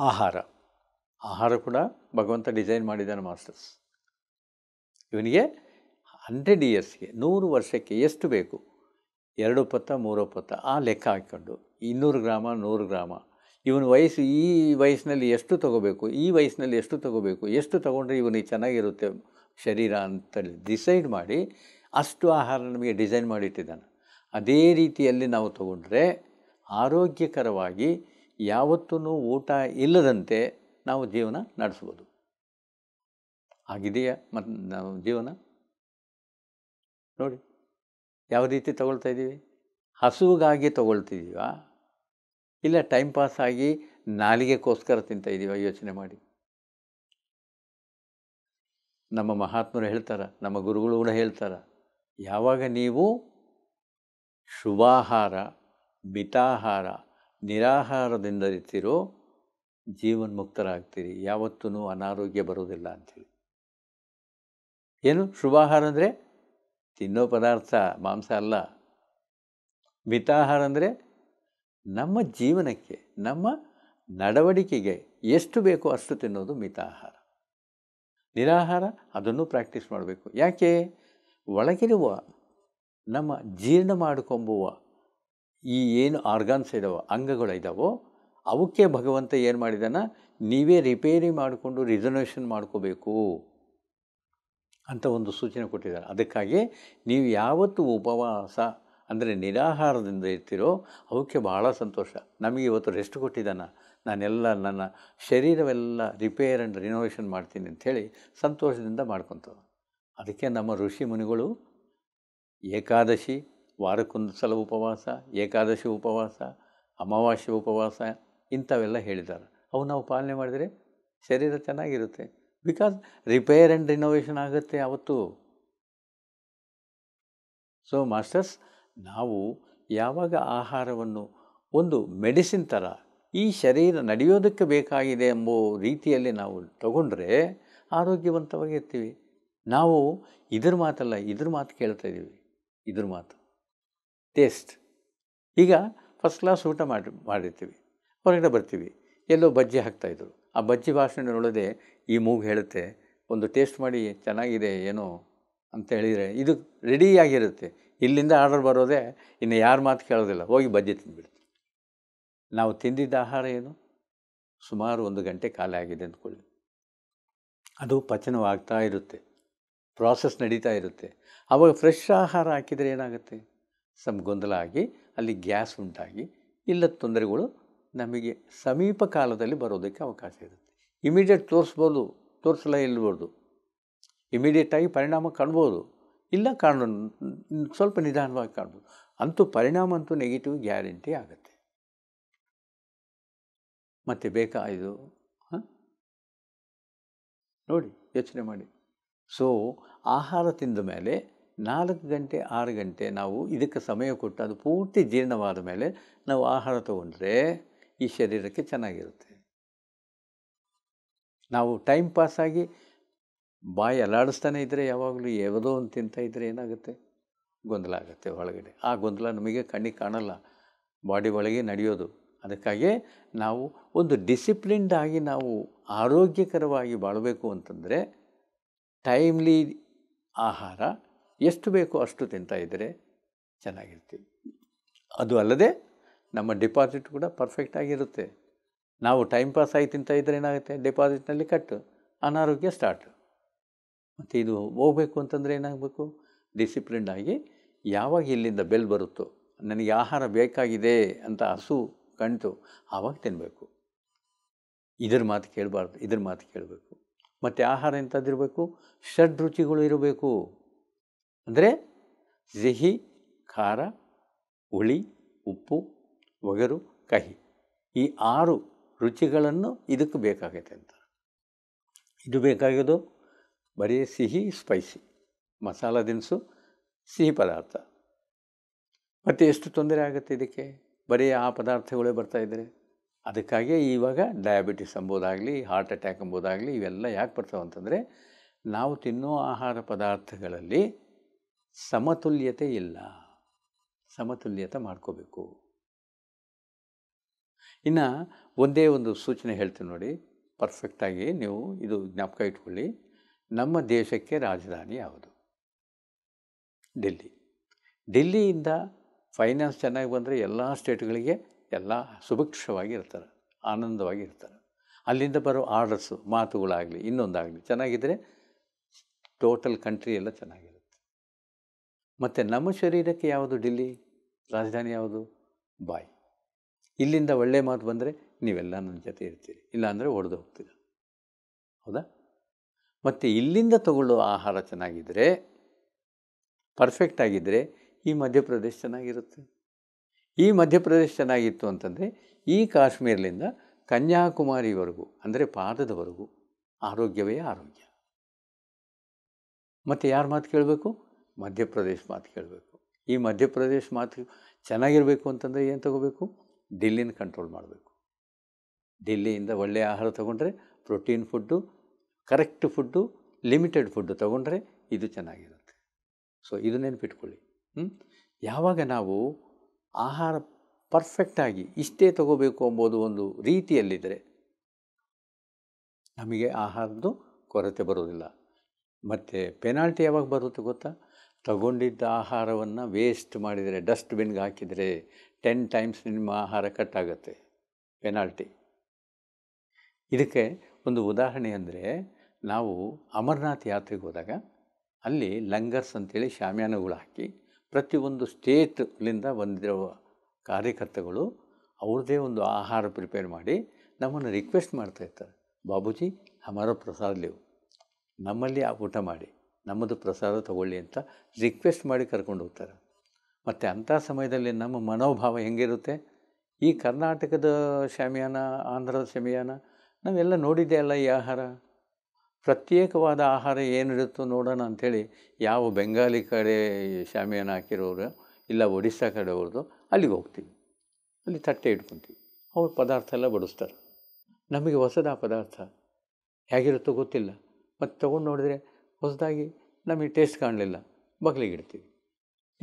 ಆಹಾರ ಆಹಾರ ಕೂಡ ಭಗವಂತ ಡಿಸೈನ್ ಮಾಡಿದ್ದಾನೆ ಮಾಸ್ಟರ್ಸ್ ಇವನಿಗೆ ಹಂಡ್ರೆಡ್ ಇಯರ್ಸ್ಗೆ ನೂರು ವರ್ಷಕ್ಕೆ ಎಷ್ಟು ಬೇಕು ಎರಡು ಪತ್ತ ಮೂರು ಪತ್ತ ಆ ಲೆಕ್ಕ ಹಾಕ್ಕೊಂಡು ಇನ್ನೂರು ಗ್ರಾಮ ನೂರು ಗ್ರಾಮ ಇವನ ವಯಸ್ಸು ಈ ವಯಸ್ಸಿನಲ್ಲಿ ಎಷ್ಟು ತಗೋಬೇಕು ಈ ವಯಸ್ಸಿನಲ್ಲಿ ಎಷ್ಟು ತಗೋಬೇಕು ಎಷ್ಟು ತೊಗೊಂಡ್ರೆ ಇವನಿಗೆ ಚೆನ್ನಾಗಿರುತ್ತೆ ಶರೀರ ಅಂತೇಳಿ ಡಿಸೈಡ್ ಮಾಡಿ ಅಷ್ಟು ಆಹಾರ ನಮಗೆ ಡಿಸೈನ್ ಮಾಡಿಟ್ಟಿದ್ದಾನೆ ಅದೇ ರೀತಿಯಲ್ಲಿ ನಾವು ತಗೊಂಡ್ರೆ ಆರೋಗ್ಯಕರವಾಗಿ ಯಾವತ್ತೂ ಊಟ ಇಲ್ಲದಂತೆ ನಾವು ಜೀವನ ನಡೆಸ್ಬೋದು ಆಗಿದೆಯಾ ಮತ್ತು ನಾವು ಜೀವನ ನೋಡಿ ಯಾವ ರೀತಿ ತಗೊಳ್ತಾ ಇದ್ದೀವಿ ಹಸುವಿಗಾಗಿ ತಗೊಳ್ತಿದ್ದೀವಾ ಇಲ್ಲ ಟೈಮ್ ಪಾಸ್ ಆಗಿ ನಾಲಿಗೆಗೋಸ್ಕರ ತಿಂತ ಇದ್ದೀವ ಯೋಚನೆ ಮಾಡಿ ನಮ್ಮ ಮಹಾತ್ಮರು ಹೇಳ್ತಾರೆ ನಮ್ಮ ಗುರುಗಳು ಕೂಡ ಹೇಳ್ತಾರೆ ಯಾವಾಗ ನೀವು ಶುಭಾಹಾರ ಮಿತಾಹಾರ ನಿರಾಹಾರದಿಂದ ಜೀವನ್ ಜೀವನ್ಮುಕ್ತರಾಗ್ತೀರಿ ಯಾವತ್ತೂ ಅನಾರೋಗ್ಯ ಬರೋದಿಲ್ಲ ಅಂಥೇಳಿ ಏನು ಶುಭಾಹಾರ ಅಂದರೆ ತಿನ್ನೋ ಪದಾರ್ಥ ಮಾಂಸ ಅಲ್ಲ ಮಿತಾಹಾರ ಅಂದರೆ ನಮ್ಮ ಜೀವನಕ್ಕೆ ನಮ್ಮ ನಡವಡಿಕೆಗೆ ಎಷ್ಟು ಬೇಕೋ ಅಷ್ಟು ತಿನ್ನೋದು ಮಿತಾಹಾರ ನಿರಾಹಾರ ಅದನ್ನು ಪ್ರಾಕ್ಟೀಸ್ ಮಾಡಬೇಕು ಯಾಕೆ ಒಳಗಿರುವ ನಮ್ಮ ಜೀರ್ಣ ಮಾಡಿಕೊಂಬುವ ಈ ಏನು ಆರ್ಗಾನ್ಸ್ ಇದ್ದಾವೋ ಇದ್ದಾವೋ ಅವಕ್ಕೆ ಭಗವಂತ ಏನು ಮಾಡಿದಾನ ನೀವೇ ರಿಪೇರಿ ಮಾಡಿಕೊಂಡು ರಿಸರ್ವೇಷನ್ ಮಾಡ್ಕೋಬೇಕು ಅಂತ ಒಂದು ಸೂಚನೆ ಕೊಟ್ಟಿದ್ದಾರೆ ಅದಕ್ಕಾಗಿ ನೀವು ಯಾವತ್ತು ಉಪವಾಸ ಅಂದರೆ ನಿರಾಹಾರದಿಂದ ಇರ್ತಿರೋ ಅವಕ್ಕೆ ಬಹಳ ಸಂತೋಷ ನಮಗೆ ಇವತ್ತು ರೆಸ್ಟ್ ಕೊಟ್ಟಿದ್ದಾನೆ ನಾನೆಲ್ಲ ನನ್ನ ಶರೀರವೆಲ್ಲ ರಿಪೇರ್ ಆ್ಯಂಡ್ ರಿನೋವೇಷನ್ ಮಾಡ್ತೀನಿ ಅಂಥೇಳಿ ಸಂತೋಷದಿಂದ ಮಾಡ್ಕೊತವೆ ಅದಕ್ಕೆ ನಮ್ಮ ಋಷಿ ಮುನಿಗಳು ಏಕಾದಶಿ ವಾರಕ್ಕೊಂದು ಸಲ ಉಪವಾಸ ಏಕಾದಶಿ ಉಪವಾಸ ಅಮಾವಾಸ್ಯ ಉಪವಾಸ ಇಂಥವೆಲ್ಲ ಹೇಳಿದ್ದಾರೆ ಅವು ನಾವು ಪಾಲನೆ ಮಾಡಿದರೆ ಶರೀರ ಚೆನ್ನಾಗಿರುತ್ತೆ ಬಿಕಾಸ್ ರಿಪೇರ್ ಆ್ಯಂಡ್ ರಿನೋವೇಷನ್ ಆಗುತ್ತೆ ಅವತ್ತು ಸೊ ಮಾಸ್ಟರ್ಸ್ ನಾವು ಯಾವಾಗ ಆಹಾರವನ್ನು ಒಂದು ಮೆಡಿಸಿನ್ ಥರ ಈ ಶರೀರ ನಡೆಯೋದಕ್ಕೆ ಬೇಕಾಗಿದೆ ಎಂಬ ರೀತಿಯಲ್ಲಿ ನಾವು ತಗೊಂಡ್ರೆ ಆರೋಗ್ಯವಂತವಾಗಿ ಇರ್ತೀವಿ ನಾವು ಇದ್ರ ಮಾತಲ್ಲ ಇದ್ರ ಮಾತು ಕೇಳ್ತಾ ಇದ್ದೀವಿ ಇದ್ರ ಮಾತು ಟೇಸ್ಟ್ ಈಗ ಫಸ್ಟ್ ಕ್ಲಾಸ್ ಊಟ ಮಾಡಿ ಮಾಡಿರ್ತೀವಿ ಹೊರಗಡೆ ಬರ್ತೀವಿ ಎಲ್ಲೋ ಬಜ್ಜಿ ಹಾಕ್ತಾಯಿದ್ರು ಆ ಬಜ್ಜಿ ಭಾಷಣ ನೋಡೋದೆ ಈ ಮೂಗು ಹೇಳುತ್ತೆ ಒಂದು ಟೇಸ್ಟ್ ಮಾಡಿ ಚೆನ್ನಾಗಿದೆ ಏನೋ ಅಂತ ಹೇಳಿದರೆ ಇದು ರೆಡಿಯಾಗಿರುತ್ತೆ ಇಲ್ಲಿಂದ ಆರ್ಡರ್ ಬರೋದೇ ಇನ್ನು ಯಾರ ಮಾತು ಕೇಳೋದಿಲ್ಲ ಹೋಗಿ ಬಜ್ಜಿ ತಿಂದ್ಬಿಡ್ತು ನಾವು ತಿಂದಿದ್ದ ಆಹಾರ ಏನು ಸುಮಾರು ಒಂದು ಗಂಟೆ ಕಾಲ ಆಗಿದೆ ಅಂದ್ಕೊಳ್ಳಿ ಅದು ಪಚನವಾಗ್ತಾ ಇರುತ್ತೆ ಪ್ರಾಸೆಸ್ ನಡೀತಾ ಇರುತ್ತೆ ಆವಾಗ ಫ್ರೆಶ್ ಆಹಾರ ಹಾಕಿದರೆ ಏನಾಗುತ್ತೆ ಸಮ ಗೊಂದಲ ಆಗಿ ಅಲ್ಲಿ ಗ್ಯಾಸ್ ಉಂಟಾಗಿ ಇಲ್ಲ ತೊಂದರೆಗಳು ನಮಗೆ ಸಮೀಪ ಕಾಲದಲ್ಲಿ ಬರೋದಕ್ಕೆ ಅವಕಾಶ ಇರುತ್ತೆ ಇಮಿಡಿಯೇಟ್ ತೋರಿಸ್ಬೋದು ತೋರಿಸಲ ಇಲ್ಬೋದು ಇಮಿಡಿಯೇಟಾಗಿ ಪರಿಣಾಮ ಕಾಣ್ಬೋದು ಇಲ್ಲ ಕಾಣ ಸ್ವಲ್ಪ ನಿಧಾನವಾಗಿ ಕಾಣ್ಬೋದು ಅಂತೂ ಪರಿಣಾಮ ಅಂತೂ ನೆಗೆಟಿವ್ ಗ್ಯಾರಂಟಿ ಆಗುತ್ತೆ ಮತ್ತೆ ಬೇಕಾ ಇದು ಹಾಂ ನೋಡಿ ಯೋಚನೆ ಮಾಡಿ ಸೊ ಆಹಾರ ತಿಂದ ಮೇಲೆ ನಾಲ್ಕು ಗಂಟೆ ಆರು ಗಂಟೆ ನಾವು ಇದಕ್ಕೆ ಸಮಯ ಕೊಟ್ಟು ಅದು ಪೂರ್ತಿ ಜೀರ್ಣವಾದ ಮೇಲೆ ನಾವು ಆಹಾರ ತಗೊಂಡ್ರೆ ಈ ಶರೀರಕ್ಕೆ ಚೆನ್ನಾಗಿರುತ್ತೆ ನಾವು ಟೈಮ್ ಪಾಸಾಗಿ ಬಾಯಿ ಅಲಾಡಿಸ್ತಾನೆ ಇದ್ದರೆ ಯಾವಾಗಲೂ ಯಾವುದೋ ಒಂದು ತಿಂತಾ ಇದ್ದರೆ ಏನಾಗುತ್ತೆ ಗೊಂದಲ ಆಗುತ್ತೆ ಒಳಗಡೆ ಆ ಗೊಂದಲ ನಮಗೆ ಕಣ್ಣಿಗೆ ಕಾಣಲ್ಲ ಬಾಡಿ ಒಳಗೆ ನಡೆಯೋದು ಅದಕ್ಕಾಗಿ ನಾವು ಒಂದು ಡಿಸಿಪ್ಲಿನ್ಡ್ ಆಗಿ ನಾವು ಆರೋಗ್ಯಕರವಾಗಿ ಬಾಳಬೇಕು ಅಂತಂದರೆ ಟೈಮ್ಲಿ ಆಹಾರ ಎಷ್ಟು ಬೇಕೋ ಅಷ್ಟು ತಿಂತಾ ಇದ್ದರೆ ಚೆನ್ನಾಗಿರ್ತೀವಿ ಅದು ಅಲ್ಲದೆ ನಮ್ಮ ಡಿಪಾಸಿಟ್ ಕೂಡ ಪರ್ಫೆಕ್ಟಾಗಿರುತ್ತೆ ನಾವು ಟೈಮ್ ಪಾಸ್ ಆಗಿ ತಿಂತ ಇದ್ದರೆ ಏನಾಗುತ್ತೆ ಡಿಪಾಸಿಟ್ನಲ್ಲಿ ಕಟ್ಟು ಅನಾರೋಗ್ಯ ಸ್ಟಾರ್ಟ್ ಮತ್ತು ಇದು ಹೋಗಬೇಕು ಅಂತಂದರೆ ಏನಾಗಬೇಕು ಡಿಸಿಪ್ಲಿನ್ ಆಗಿ ಯಾವಾಗ ಇಲ್ಲಿಂದ ಬೆಲ್ ಬರುತ್ತೋ ನನಗೆ ಆಹಾರ ಬೇಕಾಗಿದೆ ಅಂತ ಹಸು ಕಣ್ತು ಆವಾಗ ತಿನ್ನಬೇಕು ಇದ್ರ ಮಾತು ಕೇಳಬಾರ್ದು ಇದ್ರ ಮಾತು ಕೇಳಬೇಕು ಮತ್ತು ಆಹಾರ ಎಂಥದ್ದಿರಬೇಕು ಷಡ್ ರುಚಿಗಳು ಇರಬೇಕು ಅಂದರೆ ಸಿಹಿ ಖಾರ ಹುಳಿ ಉಪ್ಪು ಒಗರು ಕಹಿ ಈ ಆರು ರುಚಿಗಳನ್ನು ಇದಕ್ಕೆ ಬೇಕಾಗೈತೆ ಅಂತ ಇದು ಬೇಕಾಗಿದ್ದು ಬರೀ ಸಿಹಿ ಸ್ಪೈಸಿ ಮಸಾಲ ದಿನಸು ಸಿಹಿ ಪದಾರ್ಥ ಮತ್ತು ಎಷ್ಟು ತೊಂದರೆ ಆಗುತ್ತೆ ಇದಕ್ಕೆ ಬರೀ ಆ ಪದಾರ್ಥಗಳೇ ಬರ್ತಾಯಿದ್ರೆ ಅದಕ್ಕಾಗಿ ಇವಾಗ ಡಯಾಬಿಟಿಸ್ ಎಂಬುದಾಗಲಿ ಹಾರ್ಟ್ ಅಟ್ಯಾಕ್ ಎಂಬುದಾಗಲಿ ಇವೆಲ್ಲ ಯಾಕೆ ಬರ್ತಾವಂತಂದರೆ ನಾವು ತಿನ್ನೋ ಆಹಾರ ಪದಾರ್ಥಗಳಲ್ಲಿ ಸಮತುಲ್ಯತೆ ಇಲ್ಲ ಸಮತುಲ್ಯತೆ ಮಾಡ್ಕೋಬೇಕು ಇನ್ನು ಒಂದೇ ಒಂದು ಸೂಚನೆ ಹೇಳ್ತೀನಿ ನೋಡಿ ಪರ್ಫೆಕ್ಟಾಗಿ ನೀವು ಇದು ಜ್ಞಾಪಕ ಇಟ್ಕೊಳ್ಳಿ ನಮ್ಮ ದೇಶಕ್ಕೆ ರಾಜಧಾನಿ ಯಾವುದು ಡೆಲ್ಲಿ ಡೆಲ್ಲಿಯಿಂದ ಫೈನಾನ್ಸ್ ಚೆನ್ನಾಗಿ ಬಂದರೆ ಎಲ್ಲ ಸ್ಟೇಟ್ಗಳಿಗೆ ಎಲ್ಲ ಸುಭಿಕ್ಷವಾಗಿ ಇರ್ತಾರೆ ಆನಂದವಾಗಿ ಇರ್ತಾರೆ ಅಲ್ಲಿಂದ ಬರೋ ಆರ್ಡರ್ಸು ಮಾತುಗಳಾಗಲಿ ಇನ್ನೊಂದಾಗಲಿ ಚೆನ್ನಾಗಿದ್ದರೆ ಟೋಟಲ್ ಕಂಟ್ರಿ ಎಲ್ಲ ಚೆನ್ನಾಗಿರುತ್ತೆ ಮತ್ತು ನಮ್ಮ ಶರೀರಕ್ಕೆ ಯಾವುದು ಡಿಲ್ಲಿ ರಾಜಧಾನಿ ಯಾವುದು ಬಾಯ್ ಇಲ್ಲಿಂದ ಒಳ್ಳೆ ಮಾತು ಬಂದರೆ ನೀವೆಲ್ಲ ನನ್ನ ಜೊತೆ ಇರ್ತೀರಿ ಇಲ್ಲಾಂದರೆ ಒಡೆದು ಹೋಗ್ತೀರ ಹೌದಾ ಮತ್ತು ಇಲ್ಲಿಂದ ತಗೊಳ್ಳೋ ಆಹಾರ ಚೆನ್ನಾಗಿದ್ದರೆ ಪರ್ಫೆಕ್ಟ್ ಆಗಿದ್ದರೆ ಈ ಮಧ್ಯಪ್ರದೇಶ ಚೆನ್ನಾಗಿರುತ್ತೆ ಈ ಮಧ್ಯಪ್ರದೇಶ ಚೆನ್ನಾಗಿತ್ತು ಅಂತಂದರೆ ಈ ಕಾಶ್ಮೀರದಿಂದ ಕನ್ಯಾಕುಮಾರಿವರೆಗೂ ಅಂದರೆ ಪಾದದವರೆಗೂ ಆರೋಗ್ಯವೇ ಆರೋಗ್ಯ ಮತ್ತು ಯಾರ ಮಾತು ಕೇಳಬೇಕು ಮಧ್ಯಪ್ರದೇಶ ಮಾತು ಕೇಳಬೇಕು ಈ ಮಧ್ಯಪ್ರದೇಶ ಮಾತು ಚೆನ್ನಾಗಿರಬೇಕು ಅಂತಂದರೆ ಏನು ತಗೋಬೇಕು ದಿಲ್ಲಿನ ಕಂಟ್ರೋಲ್ ಮಾಡಬೇಕು ದಿಲ್ಲಿಯಿಂದ ಒಳ್ಳೆಯ ಆಹಾರ ತೊಗೊಂಡ್ರೆ protein food correct food limited food ತೊಗೊಂಡ್ರೆ ಇದು ಚೆನ್ನಾಗಿರುತ್ತೆ ಸೊ ಇದು ನೆನಪಿಟ್ಕೊಳ್ಳಿ ಯಾವಾಗ ನಾವು ಆಹಾರ ಪರ್ಫೆಕ್ಟಾಗಿ ಇಷ್ಟೇ ತಗೋಬೇಕು ಅಂಬೋದು ಒಂದು ರೀತಿಯಲ್ಲಿದ್ದರೆ ನಮಗೆ ಆಹಾರದ್ದು ಕೊರತೆ ಬರೋದಿಲ್ಲ ಮತ್ತು ಪೆನಾಲ್ಟಿ ಯಾವಾಗ ಬರುತ್ತೆ ಗೊತ್ತಾ ತಗೊಂಡಿದ್ದ ಆಹಾರವನ್ನು ವೇಸ್ಟ್ ಮಾಡಿದರೆ ಡಸ್ಟ್ಬಿನ್ಗೆ ಹಾಕಿದರೆ ಟೆನ್ ಟೈಮ್ಸ್ ನಿಮ್ಮ ಆಹಾರ ಆಗುತ್ತೆ ಪೆನಾಲ್ಟಿ ಇದಕ್ಕೆ ಒಂದು ಉದಾಹರಣೆ ಅಂದರೆ ನಾವು ಅಮರನಾಥ್ ಯಾತ್ರೆಗೆ ಹೋದಾಗ ಅಲ್ಲಿ ಲಂಗರ್ಸ್ ಅಂತೇಳಿ ಶಾಮಿಯಾನಗಳು ಹಾಕಿ ಪ್ರತಿಯೊಂದು ಸ್ಟೇಟ್ಲಿಂದ ಬಂದಿರುವ ಕಾರ್ಯಕರ್ತಗಳು ಅವ್ರದ್ದೇ ಒಂದು ಆಹಾರ ಪ್ರಿಪೇರ್ ಮಾಡಿ ನಮ್ಮನ್ನು ರಿಕ್ವೆಸ್ಟ್ ಮಾಡ್ತಾಯಿರ್ತಾರೆ ಇರ್ತಾರೆ ಬಾಬೂಜಿ ಪ್ರಸಾದ್ ಲೇವು ನಮ್ಮಲ್ಲಿ ಆ ಊಟ ಮಾಡಿ ನಮ್ಮದು ಪ್ರಸಾದ ತಗೊಳ್ಳಿ ಅಂತ ರಿಕ್ವೆಸ್ಟ್ ಮಾಡಿ ಕರ್ಕೊಂಡು ಹೋಗ್ತಾರೆ ಮತ್ತು ಅಂಥ ಸಮಯದಲ್ಲಿ ನಮ್ಮ ಮನೋಭಾವ ಹೆಂಗಿರುತ್ತೆ ಈ ಕರ್ನಾಟಕದ ಶಾಮಿಯಾನ ಆಂಧ್ರದ ಶಮಿಯಾನ ನಾವೆಲ್ಲ ನೋಡಿದ್ದೆ ಅಲ್ಲ ಈ ಆಹಾರ ಪ್ರತ್ಯೇಕವಾದ ಆಹಾರ ಏನಿರುತ್ತೋ ನೋಡೋಣ ಅಂಥೇಳಿ ಯಾವ ಬೆಂಗಾಲಿ ಕಡೆ ಶಾಮಿಯಾನ ಹಾಕಿರೋರು ಇಲ್ಲ ಒಡಿಸ್ಸಾ ಕಡೆ ಅವ್ರದ್ದು ಅಲ್ಲಿಗೆ ಹೋಗ್ತೀವಿ ಅಲ್ಲಿ ತಟ್ಟೆ ಇಟ್ಕೊತೀವಿ ಅವ್ರು ಪದಾರ್ಥ ಎಲ್ಲ ಬಡಿಸ್ತಾರೆ ನಮಗೆ ಹೊಸದ ಪದಾರ್ಥ ಹೇಗಿರುತ್ತೋ ಗೊತ್ತಿಲ್ಲ ಮತ್ತು ತೊಗೊಂಡು ನೋಡಿದರೆ ಹೊಸದಾಗಿ ನಮಗೆ ಟೇಸ್ಟ್ ಕಾಣಲಿಲ್ಲ ಇಡ್ತೀವಿ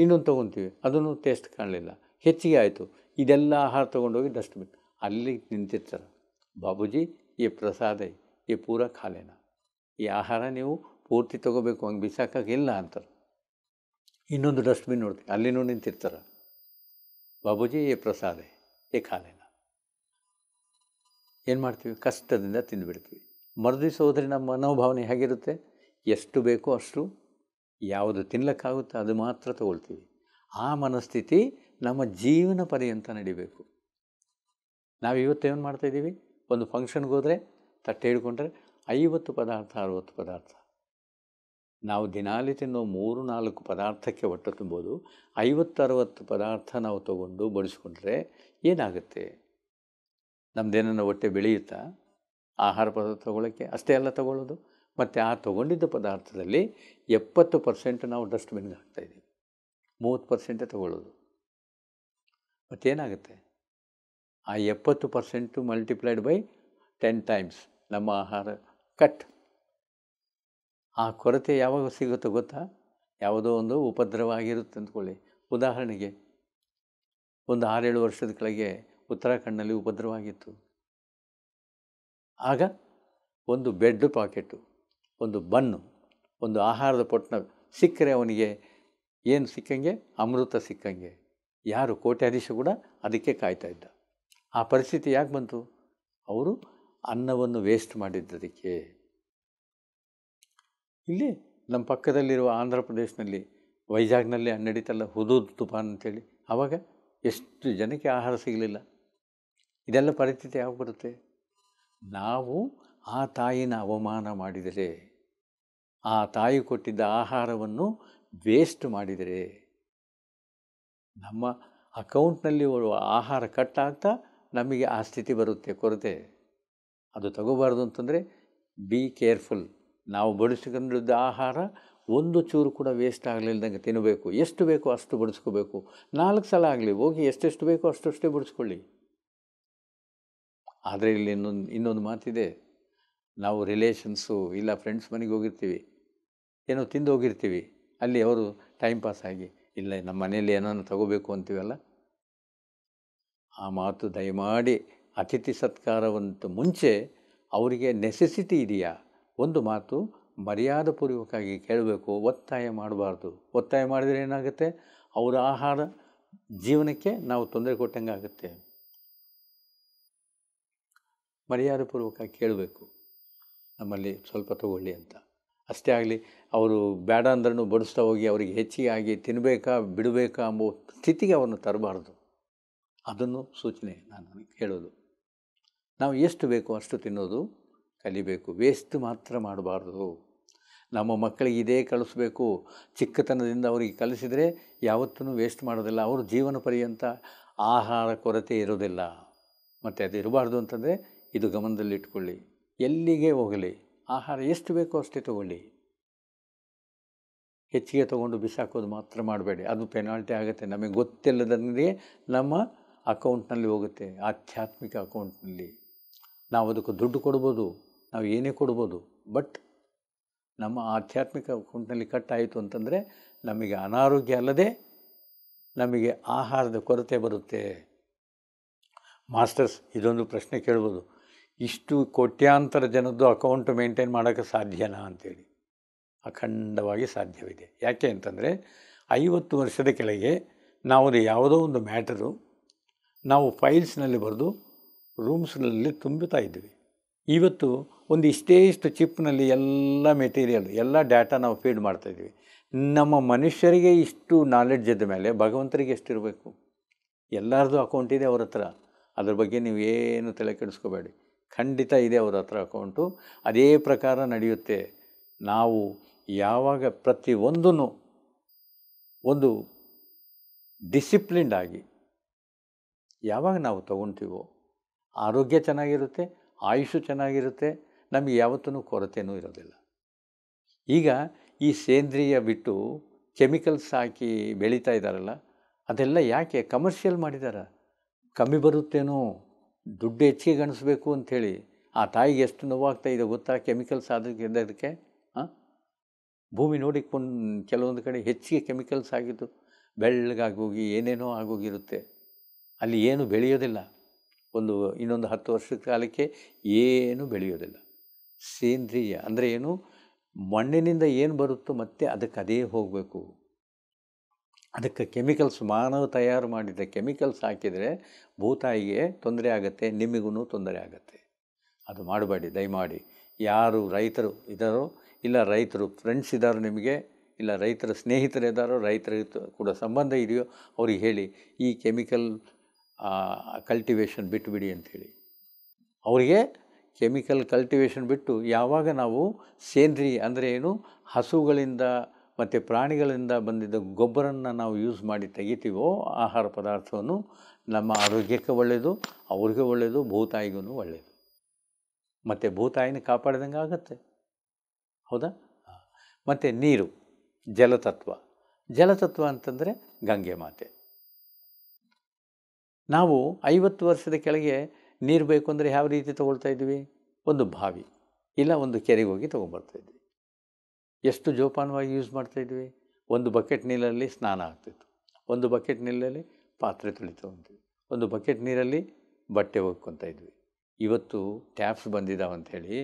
ಇನ್ನೊಂದು ತೊಗೊತೀವಿ ಅದನ್ನು ಟೇಸ್ಟ್ ಕಾಣಲಿಲ್ಲ ಹೆಚ್ಚಿಗೆ ಆಯಿತು ಇದೆಲ್ಲ ಆಹಾರ ತೊಗೊಂಡೋಗಿ ಡಸ್ಟ್ಬಿನ್ ಅಲ್ಲಿ ನಿಂತಿರ್ತಾರೆ ಬಾಬುಜಿ ಈ ಪ್ರಸಾದ ಈ ಪೂರ ಖಾಲೇನ ಈ ಆಹಾರ ನೀವು ಪೂರ್ತಿ ತೊಗೋಬೇಕು ಹಂಗೆ ಬಿಸಾಕಾಗಿಲ್ಲ ಅಂತಾರೆ ಇನ್ನೊಂದು ಡಸ್ಟ್ಬಿನ್ ನೋಡ್ತೀವಿ ಅಲ್ಲಿನೂ ನಿಂತಿರ್ತಾರೆ ಬಾಬುಜಿ ಈ ಪ್ರಸಾದ ಏ ಖಾಲೇನ ಏನು ಮಾಡ್ತೀವಿ ಕಷ್ಟದಿಂದ ತಿಂದುಬಿಡ್ತೀವಿ ಮರುದಿವಸ ನಮ್ಮ ಮನೋಭಾವನೆ ಹೇಗಿರುತ್ತೆ ಎಷ್ಟು ಬೇಕೋ ಅಷ್ಟು ಯಾವುದು ತಿನ್ನಲಿಕ್ಕಾಗುತ್ತೋ ಅದು ಮಾತ್ರ ತಗೊಳ್ತೀವಿ ಆ ಮನಸ್ಥಿತಿ ನಮ್ಮ ಜೀವನ ಪರ್ಯಂತ ನಡಿಬೇಕು ನಾವು ಇವತ್ತೇನು ಮಾಡ್ತಾಯಿದ್ದೀವಿ ಒಂದು ಫಂಕ್ಷನ್ಗೆ ಹೋದರೆ ತಟ್ಟೆ ಹಿಡ್ಕೊಂಡ್ರೆ ಐವತ್ತು ಪದಾರ್ಥ ಅರುವತ್ತು ಪದಾರ್ಥ ನಾವು ದಿನಾಲಿ ತಿನ್ನೋ ಮೂರು ನಾಲ್ಕು ಪದಾರ್ಥಕ್ಕೆ ಹೊಟ್ಟೆ ತುಂಬೋದು ಐವತ್ತರವತ್ತು ಪದಾರ್ಥ ನಾವು ತಗೊಂಡು ಬಡಿಸ್ಕೊಂಡ್ರೆ ಏನಾಗುತ್ತೆ ನಮ್ಮದೇನನ್ನು ಹೊಟ್ಟೆ ಬೆಳೆಯುತ್ತಾ ಆಹಾರ ಪದಾರ್ಥ ತಗೊಳ್ಳೋಕ್ಕೆ ಅಷ್ಟೇ ಅಲ್ಲ ತಗೊಳ್ಳೋದು ಮತ್ತು ಆ ತೊಗೊಂಡಿದ್ದ ಪದಾರ್ಥದಲ್ಲಿ ಎಪ್ಪತ್ತು ಪರ್ಸೆಂಟ್ ನಾವು ಡಸ್ಟ್ಬಿನ್ಗೆ ಹಾಕ್ತಾಯಿದ್ದೀವಿ ಮೂವತ್ತು ಪರ್ಸೆಂಟೇ ತೊಗೊಳ್ಳೋದು ಮತ್ತೇನಾಗುತ್ತೆ ಆ ಎಪ್ಪತ್ತು percent multiplied by ten times ನಮ್ಮ ಆಹಾರ ಕಟ್ ಆ ಕೊರತೆ ಯಾವಾಗ ಸಿಗುತ್ತೋ ಗೊತ್ತಾ ಯಾವುದೋ ಒಂದು ಉಪದ್ರವ ಆಗಿರುತ್ತೆ ಅಂದ್ಕೊಳ್ಳಿ ಉದಾಹರಣೆಗೆ ಒಂದು ಆರೇಳು ವರ್ಷದ ಕೆಳಗೆ ಉತ್ತರಾಖಂಡ್ನಲ್ಲಿ ಉಪದ್ರವ ಆಗಿತ್ತು ಆಗ ಒಂದು ಬೆಡ್ ಪಾಕೆಟು ಒಂದು ಬನ್ನು ಒಂದು ಆಹಾರದ ಪೊಟ್ಟಣ ಸಿಕ್ಕರೆ ಅವನಿಗೆ ಏನು ಸಿಕ್ಕಂಗೆ ಅಮೃತ ಸಿಕ್ಕಂಗೆ ಯಾರು ಕೋಟ್ಯಾಧೀಶ ಕೂಡ ಅದಕ್ಕೆ ಕಾಯ್ತಾ ಇದ್ದ ಆ ಪರಿಸ್ಥಿತಿ ಯಾಕೆ ಬಂತು ಅವರು ಅನ್ನವನ್ನು ವೇಸ್ಟ್ ಮಾಡಿದ್ದದಕ್ಕೆ ಇಲ್ಲಿ ನಮ್ಮ ಪಕ್ಕದಲ್ಲಿರುವ ಆಂಧ್ರ ಪ್ರದೇಶದಲ್ಲಿ ವೈಜಾಗ್ನಲ್ಲಿ ನಡೀತಲ್ಲ ಹುದೂದ್ ತುಫಾನ್ ಅಂತೇಳಿ ಆವಾಗ ಎಷ್ಟು ಜನಕ್ಕೆ ಆಹಾರ ಸಿಗಲಿಲ್ಲ ಇದೆಲ್ಲ ಪರಿಸ್ಥಿತಿ ಯಾವಾಗ ಬರುತ್ತೆ ನಾವು ಆ ತಾಯಿನ ಅವಮಾನ ಮಾಡಿದರೆ ಆ ತಾಯಿ ಕೊಟ್ಟಿದ್ದ ಆಹಾರವನ್ನು ವೇಸ್ಟ್ ಮಾಡಿದರೆ ನಮ್ಮ ಅಕೌಂಟ್ನಲ್ಲಿ ಆಹಾರ ಕಟ್ ಆಗ್ತಾ ನಮಗೆ ಆ ಸ್ಥಿತಿ ಬರುತ್ತೆ ಕೊರತೆ ಅದು ತಗೋಬಾರ್ದು ಅಂತಂದರೆ ಬಿ ಕೇರ್ಫುಲ್ ನಾವು ಬಡಿಸಿಕೊಂಡಿದ್ದ ಆಹಾರ ಒಂದು ಚೂರು ಕೂಡ ವೇಸ್ಟ್ ಆಗಲಿಲ್ಲದಂಗೆ ತಿನ್ನಬೇಕು ಎಷ್ಟು ಬೇಕೋ ಅಷ್ಟು ಬಡಿಸ್ಕೋಬೇಕು ನಾಲ್ಕು ಸಲ ಆಗಲಿ ಹೋಗಿ ಎಷ್ಟೆಷ್ಟು ಬೇಕೋ ಅಷ್ಟೇ ಬಡಿಸ್ಕೊಳ್ಳಿ ಆದರೆ ಇಲ್ಲಿ ಇನ್ನೊಂದು ಇನ್ನೊಂದು ಮಾತಿದೆ ನಾವು ರಿಲೇಷನ್ಸು ಇಲ್ಲ ಫ್ರೆಂಡ್ಸ್ ಮನೆಗೆ ಹೋಗಿರ್ತೀವಿ ಏನೋ ತಿಂದು ಹೋಗಿರ್ತೀವಿ ಅಲ್ಲಿ ಅವರು ಟೈಮ್ ಪಾಸ್ ಆಗಿ ಇಲ್ಲ ನಮ್ಮ ಮನೆಯಲ್ಲಿ ಏನೋ ತಗೋಬೇಕು ಅಂತೀವಲ್ಲ ಆ ಮಾತು ದಯಮಾಡಿ ಅತಿಥಿ ಸತ್ಕಾರವಂತ ಮುಂಚೆ ಅವರಿಗೆ ನೆಸೆಸಿಟಿ ಇದೆಯಾ ಒಂದು ಮಾತು ಮರ್ಯಾದಪೂರ್ವಕವಾಗಿ ಕೇಳಬೇಕು ಒತ್ತಾಯ ಮಾಡಬಾರ್ದು ಒತ್ತಾಯ ಮಾಡಿದರೆ ಏನಾಗುತ್ತೆ ಅವರ ಆಹಾರ ಜೀವನಕ್ಕೆ ನಾವು ತೊಂದರೆ ಕೊಟ್ಟಂಗೆ ಆಗುತ್ತೆ ಮರ್ಯಾದಪೂರ್ವಕ ಕೇಳಬೇಕು ನಮ್ಮಲ್ಲಿ ಸ್ವಲ್ಪ ತಗೊಳ್ಳಿ ಅಂತ ಅಷ್ಟೇ ಆಗಲಿ ಅವರು ಬೇಡ ಅಂದ್ರೂ ಬಡಿಸ್ತಾ ಹೋಗಿ ಅವರಿಗೆ ಹೆಚ್ಚಿಗೆ ಆಗಿ ತಿನ್ನಬೇಕಾ ಬಿಡಬೇಕಾ ಎಂಬ ಸ್ಥಿತಿಗೆ ಅವರನ್ನು ತರಬಾರ್ದು ಅದನ್ನು ಸೂಚನೆ ನಾನು ಹೇಳೋದು ನಾವು ಎಷ್ಟು ಬೇಕೋ ಅಷ್ಟು ತಿನ್ನೋದು ಕಲಿಬೇಕು ವೇಸ್ಟ್ ಮಾತ್ರ ಮಾಡಬಾರ್ದು ನಮ್ಮ ಮಕ್ಕಳಿಗೆ ಇದೇ ಕಲಿಸ್ಬೇಕು ಚಿಕ್ಕತನದಿಂದ ಅವರಿಗೆ ಕಲಿಸಿದರೆ ಯಾವತ್ತೂ ವೇಸ್ಟ್ ಮಾಡೋದಿಲ್ಲ ಅವರು ಜೀವನ ಪರ್ಯಂತ ಆಹಾರ ಕೊರತೆ ಇರೋದಿಲ್ಲ ಮತ್ತು ಅದು ಇರಬಾರ್ದು ಅಂತಂದರೆ ಇದು ಗಮನದಲ್ಲಿಟ್ಕೊಳ್ಳಿ ಎಲ್ಲಿಗೆ ಹೋಗಲಿ ಆಹಾರ ಎಷ್ಟು ಬೇಕೋ ಅಷ್ಟೇ ತಗೊಳ್ಳಿ ಹೆಚ್ಚಿಗೆ ತೊಗೊಂಡು ಬಿಸಾಕೋದು ಮಾತ್ರ ಮಾಡಬೇಡಿ ಅದು ಪೆನಾಲ್ಟಿ ಆಗುತ್ತೆ ನಮಗೆ ಗೊತ್ತಿಲ್ಲದಂಗೆ ನಮ್ಮ ಅಕೌಂಟ್ನಲ್ಲಿ ಹೋಗುತ್ತೆ ಆಧ್ಯಾತ್ಮಿಕ ಅಕೌಂಟ್ನಲ್ಲಿ ನಾವು ಅದಕ್ಕೆ ದುಡ್ಡು ಕೊಡ್ಬೋದು ನಾವು ಏನೇ ಕೊಡ್ಬೋದು ಬಟ್ ನಮ್ಮ ಆಧ್ಯಾತ್ಮಿಕ ಅಕೌಂಟ್ನಲ್ಲಿ ಆಯಿತು ಅಂತಂದರೆ ನಮಗೆ ಅನಾರೋಗ್ಯ ಅಲ್ಲದೆ ನಮಗೆ ಆಹಾರದ ಕೊರತೆ ಬರುತ್ತೆ ಮಾಸ್ಟರ್ಸ್ ಇದೊಂದು ಪ್ರಶ್ನೆ ಕೇಳ್ಬೋದು ಇಷ್ಟು ಕೋಟ್ಯಾಂತರ ಜನದ್ದು ಅಕೌಂಟ್ ಮೇಂಟೈನ್ ಮಾಡೋಕ್ಕೆ ಸಾಧ್ಯನಾ ಅಂಥೇಳಿ ಅಖಂಡವಾಗಿ ಸಾಧ್ಯವಿದೆ ಯಾಕೆ ಅಂತಂದರೆ ಐವತ್ತು ವರ್ಷದ ಕೆಳಗೆ ನಾವು ಯಾವುದೋ ಒಂದು ಮ್ಯಾಟರು ನಾವು ಫೈಲ್ಸ್ನಲ್ಲಿ ಬರೆದು ರೂಮ್ಸ್ನಲ್ಲಿ ತುಂಬುತ್ತಾ ಇದ್ದೀವಿ ಇವತ್ತು ಒಂದು ಇಷ್ಟೇ ಇಷ್ಟು ಚಿಪ್ನಲ್ಲಿ ಎಲ್ಲ ಮೆಟೀರಿಯಲ್ ಎಲ್ಲ ಡಾಟಾ ನಾವು ಫೀಡ್ ಮಾಡ್ತಾಯಿದ್ವಿ ನಮ್ಮ ಮನುಷ್ಯರಿಗೆ ಇಷ್ಟು ನಾಲೆಡ್ಜ್ ಇದ್ದ ಮೇಲೆ ಭಗವಂತರಿಗೆ ಎಷ್ಟಿರಬೇಕು ಎಲ್ಲರದ್ದು ಅಕೌಂಟ್ ಇದೆ ಅವ್ರ ಹತ್ರ ಅದ್ರ ಬಗ್ಗೆ ನೀವು ಏನು ತಲೆ ಕೆಡಿಸ್ಕೋಬೇಡಿ ಖಂಡಿತ ಇದೆ ಅವ್ರ ಹತ್ರ ಅಕೌಂಟು ಅದೇ ಪ್ರಕಾರ ನಡೆಯುತ್ತೆ ನಾವು ಯಾವಾಗ ಪ್ರತಿಯೊಂದೂ ಒಂದು ಡಿಸಿಪ್ಲಿನ್ಡ್ ಆಗಿ ಯಾವಾಗ ನಾವು ತಗೊತೀವೋ ಆರೋಗ್ಯ ಚೆನ್ನಾಗಿರುತ್ತೆ ಆಯುಷು ಚೆನ್ನಾಗಿರುತ್ತೆ ನಮಗೆ ಯಾವತ್ತೂ ಕೊರತೆಯೂ ಇರೋದಿಲ್ಲ ಈಗ ಈ ಸೇಂದ್ರಿಯ ಬಿಟ್ಟು ಕೆಮಿಕಲ್ಸ್ ಹಾಕಿ ಬೆಳೀತಾ ಇದ್ದಾರಲ್ಲ ಅದೆಲ್ಲ ಯಾಕೆ ಕಮರ್ಷಿಯಲ್ ಮಾಡಿದ್ದಾರೆ ಕಮ್ಮಿ ಬರುತ್ತೇನೋ ದುಡ್ಡು ಹೆಚ್ಚಿಗೆ ಗಣಿಸ್ಬೇಕು ಅಂಥೇಳಿ ಆ ತಾಯಿಗೆ ಎಷ್ಟು ನೋವಾಗ್ತಾ ಇದೆ ಗೊತ್ತಾ ಕೆಮಿಕಲ್ಸ್ ಆದಕ್ಕೆ ಅದಕ್ಕೆ ಭೂಮಿ ನೋಡಿ ಕೆಲವೊಂದು ಕಡೆ ಹೆಚ್ಚಿಗೆ ಕೆಮಿಕಲ್ಸ್ ಆಗಿದ್ದು ಬೆಳ್ಳಗಾಗೋಗಿ ಏನೇನೋ ಆಗೋಗಿರುತ್ತೆ ಅಲ್ಲಿ ಏನು ಬೆಳೆಯೋದಿಲ್ಲ ಒಂದು ಇನ್ನೊಂದು ಹತ್ತು ವರ್ಷ ಕಾಲಕ್ಕೆ ಏನು ಬೆಳೆಯೋದಿಲ್ಲ ಸೇಂದ್ರಿಯ ಅಂದರೆ ಏನು ಮಣ್ಣಿನಿಂದ ಏನು ಬರುತ್ತೋ ಮತ್ತೆ ಅದಕ್ಕೆ ಅದೇ ಹೋಗಬೇಕು ಅದಕ್ಕೆ ಕೆಮಿಕಲ್ಸ್ ಮಾನವ ತಯಾರು ಮಾಡಿದ ಕೆಮಿಕಲ್ಸ್ ಹಾಕಿದರೆ ಭೂತಾಯಿಗೆ ತೊಂದರೆ ಆಗುತ್ತೆ ನಿಮಗೂ ತೊಂದರೆ ಆಗುತ್ತೆ ಅದು ಮಾಡಬೇಡಿ ದಯಮಾಡಿ ಯಾರು ರೈತರು ಇದ್ದಾರೋ ಇಲ್ಲ ರೈತರು ಫ್ರೆಂಡ್ಸ್ ಇದ್ದಾರೋ ನಿಮಗೆ ಇಲ್ಲ ರೈತರ ಸ್ನೇಹಿತರಿದ್ದಾರೋ ರೈತರ ಕೂಡ ಸಂಬಂಧ ಇದೆಯೋ ಅವ್ರಿಗೆ ಹೇಳಿ ಈ ಕೆಮಿಕಲ್ ಕಲ್ಟಿವೇಷನ್ ಬಿಟ್ಟುಬಿಡಿ ಅಂಥೇಳಿ ಅವರಿಗೆ ಕೆಮಿಕಲ್ ಕಲ್ಟಿವೇಷನ್ ಬಿಟ್ಟು ಯಾವಾಗ ನಾವು ಸೇಂದ್ರಿ ಅಂದರೆ ಏನು ಹಸುಗಳಿಂದ ಮತ್ತು ಪ್ರಾಣಿಗಳಿಂದ ಬಂದಿದ್ದ ಗೊಬ್ಬರನ್ನು ನಾವು ಯೂಸ್ ಮಾಡಿ ತೆಗಿತೀವೋ ಆಹಾರ ಪದಾರ್ಥವನ್ನು ನಮ್ಮ ಆರೋಗ್ಯಕ್ಕೆ ಒಳ್ಳೆಯದು ಅವ್ರಿಗೆ ಒಳ್ಳೆಯದು ಭೂತಾಯಿಗೂ ಒಳ್ಳೆಯದು ಮತ್ತು ಭೂತಾಯಿನ ಕಾಪಾಡಿದಂಗೆ ಆಗತ್ತೆ ಹೌದಾ ಮತ್ತು ನೀರು ಜಲತತ್ವ ಜಲತತ್ವ ಅಂತಂದರೆ ಗಂಗೆ ಮಾತೆ ನಾವು ಐವತ್ತು ವರ್ಷದ ಕೆಳಗೆ ನೀರು ಬೇಕು ಅಂದರೆ ಯಾವ ರೀತಿ ತೊಗೊಳ್ತಾ ಇದ್ವಿ ಒಂದು ಬಾವಿ ಇಲ್ಲ ಒಂದು ಕೆರೆಗೆ ಹೋಗಿ ತೊಗೊಂಬರ್ತಾಯಿದ್ವಿ ಎಷ್ಟು ಜೋಪಾನವಾಗಿ ಯೂಸ್ ಮಾಡ್ತಾಯಿದ್ವಿ ಒಂದು ಬಕೆಟ್ ನೀರಲ್ಲಿ ಸ್ನಾನ ಆಗ್ತಿತ್ತು ಒಂದು ಬಕೆಟ್ ನೀರಲ್ಲಿ ಪಾತ್ರೆ ತೊಳಿತವಂತಿವಿ ಒಂದು ಬಕೆಟ್ ನೀರಲ್ಲಿ ಬಟ್ಟೆ ಒಗ್ಕೊತಾ ಇದ್ವಿ ಇವತ್ತು ಟ್ಯಾಪ್ಸ್ ಬಂದಿದ್ದಾವೆ ಅಂಥೇಳಿ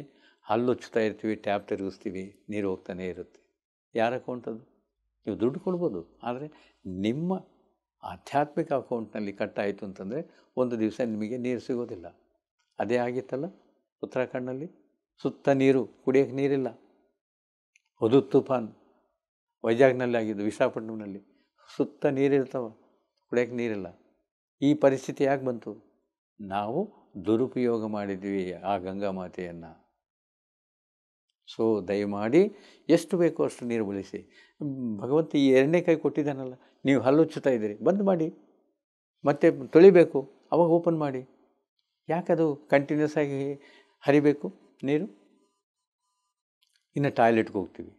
ಹಲ್ಲು ಉಚ್ಚುತ್ತಾ ಇರ್ತೀವಿ ಟ್ಯಾಪ್ ತಿರುಗಿಸ್ತೀವಿ ನೀರು ಹೋಗ್ತಾನೇ ಇರುತ್ತೆ ಯಾರ ಅಕೌಂಟ್ ಅದು ನೀವು ದುಡ್ಡು ಕೊಡ್ಬೋದು ಆದರೆ ನಿಮ್ಮ ಆಧ್ಯಾತ್ಮಿಕ ಅಕೌಂಟ್ನಲ್ಲಿ ಕಟ್ಟಾಯಿತು ಅಂತಂದರೆ ಒಂದು ದಿವಸ ನಿಮಗೆ ನೀರು ಸಿಗೋದಿಲ್ಲ ಅದೇ ಆಗಿತ್ತಲ್ಲ ಉತ್ತರಾಖಂಡ್ನಲ್ಲಿ ಸುತ್ತ ನೀರು ಕುಡಿಯೋಕ್ಕೆ ನೀರಿಲ್ಲ ಹುದುದ್ ತುಫಾನ್ ವೈಜಾಗ್ನಲ್ಲಿ ಆಗಿದ್ದು ವಿಶಾಖಪಟ್ಟಣಂನಲ್ಲಿ ಸುತ್ತ ನೀರಿರ್ತಾವ ಕುಡಿಯೋಕ್ಕೆ ನೀರಿಲ್ಲ ಈ ಪರಿಸ್ಥಿತಿ ಯಾಕೆ ಬಂತು ನಾವು ದುರುಪಯೋಗ ಮಾಡಿದ್ವಿ ಆ ಗಂಗಾ ಮಾತೆಯನ್ನು ಸೊ ದಯಮಾಡಿ ಎಷ್ಟು ಬೇಕೋ ಅಷ್ಟು ನೀರು ಬಳಸಿ ಭಗವಂತ ಈ ಎರಡನೇ ಕೈ ಕೊಟ್ಟಿದ್ದಾನಲ್ಲ ನೀವು ಹಲ್ಲುಚ್ಚುತ್ತಾ ಇದ್ದೀರಿ ಬಂದು ಮಾಡಿ ಮತ್ತೆ ತೊಳಿಬೇಕು ಅವಾಗ ಓಪನ್ ಮಾಡಿ ಯಾಕದು ಕಂಟಿನ್ಯೂಸ್ ಆಗಿ ಹರಿಬೇಕು ನೀರು ಇನ್ನು ಟಾಯ್ಲೆಟ್ಗೆ ಹೋಗ್ತೀವಿ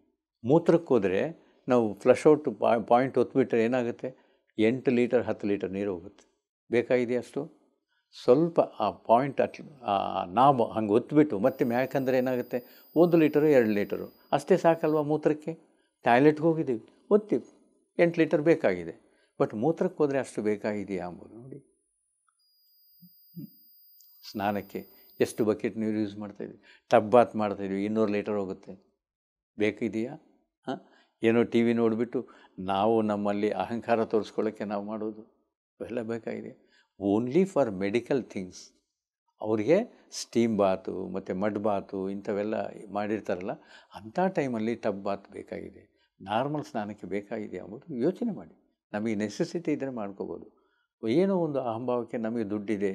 ಮೂತ್ರಕ್ಕೆ ಹೋದರೆ ನಾವು ಫ್ಲಶ್ ಔಟ್ ಪಾಯಿಂಟ್ ಒತ್ಬಿಟ್ರೆ ಏನಾಗುತ್ತೆ ಎಂಟು ಲೀಟರ್ ಹತ್ತು ಲೀಟರ್ ನೀರು ಹೋಗುತ್ತೆ ಬೇಕಾಗಿದೆ ಅಷ್ಟು ಸ್ವಲ್ಪ ಆ ಪಾಯಿಂಟ್ ಅಟ್ ನಾವು ಹಂಗೆ ಒತ್ಬಿಟ್ಟು ಮತ್ತೆ ಯಾಕಂದರೆ ಏನಾಗುತ್ತೆ ಒಂದು ಲೀಟರು ಎರಡು ಲೀಟರು ಅಷ್ಟೇ ಸಾಕಲ್ವ ಮೂತ್ರಕ್ಕೆ ಟಾಯ್ಲೆಟ್ಗೆ ಹೋಗಿದ್ದೀವಿ ಒತ್ತೀವಿ ಎಂಟು ಲೀಟರ್ ಬೇಕಾಗಿದೆ ಬಟ್ ಮೂತ್ರಕ್ಕೆ ಹೋದರೆ ಅಷ್ಟು ಬೇಕಾಗಿದೆಯಾ ಅಂಬೋದು ನೋಡಿ ಸ್ನಾನಕ್ಕೆ ಎಷ್ಟು ಬಕೆಟ್ ನೀರು ಯೂಸ್ ಮಾಡ್ತಾಯಿದ್ವಿ ಟಬ್ ಬಾತ್ ಮಾಡ್ತಾಯಿದ್ವಿ ಇನ್ನೂರು ಲೀಟರ್ ಹೋಗುತ್ತೆ ಬೇಕಿದೆಯಾ ಹಾಂ ಏನೋ ಟಿ ವಿ ನೋಡಿಬಿಟ್ಟು ನಾವು ನಮ್ಮಲ್ಲಿ ಅಹಂಕಾರ ತೋರಿಸ್ಕೊಳ್ಳೋಕ್ಕೆ ನಾವು ಮಾಡೋದು ಅವೆಲ್ಲ ಬೇಕಾಗಿದೆ ಓನ್ಲಿ ಫಾರ್ ಮೆಡಿಕಲ್ ಥಿಂಗ್ಸ್ ಅವರಿಗೆ ಸ್ಟೀಮ್ ಬಾತು ಮತ್ತು ಮಡ್ ಬಾತು ಇಂಥವೆಲ್ಲ ಮಾಡಿರ್ತಾರಲ್ಲ ಅಂಥ ಟೈಮಲ್ಲಿ ಟಬ್ ಬಾತ್ ಬೇಕಾಗಿದೆ ನಾರ್ಮಲ್ ಸ್ನಾನಕ್ಕೆ ಬೇಕಾಗಿದೆ ಅಂಬೋದು ಯೋಚನೆ ಮಾಡಿ ನಮಗೆ ನೆಸೆಸಿಟಿ ಇದ್ದರೆ ಮಾಡ್ಕೋಬೋದು ಏನೋ ಒಂದು ಅಹಂಭಾವಕ್ಕೆ ನಮಗೆ ದುಡ್ಡಿದೆ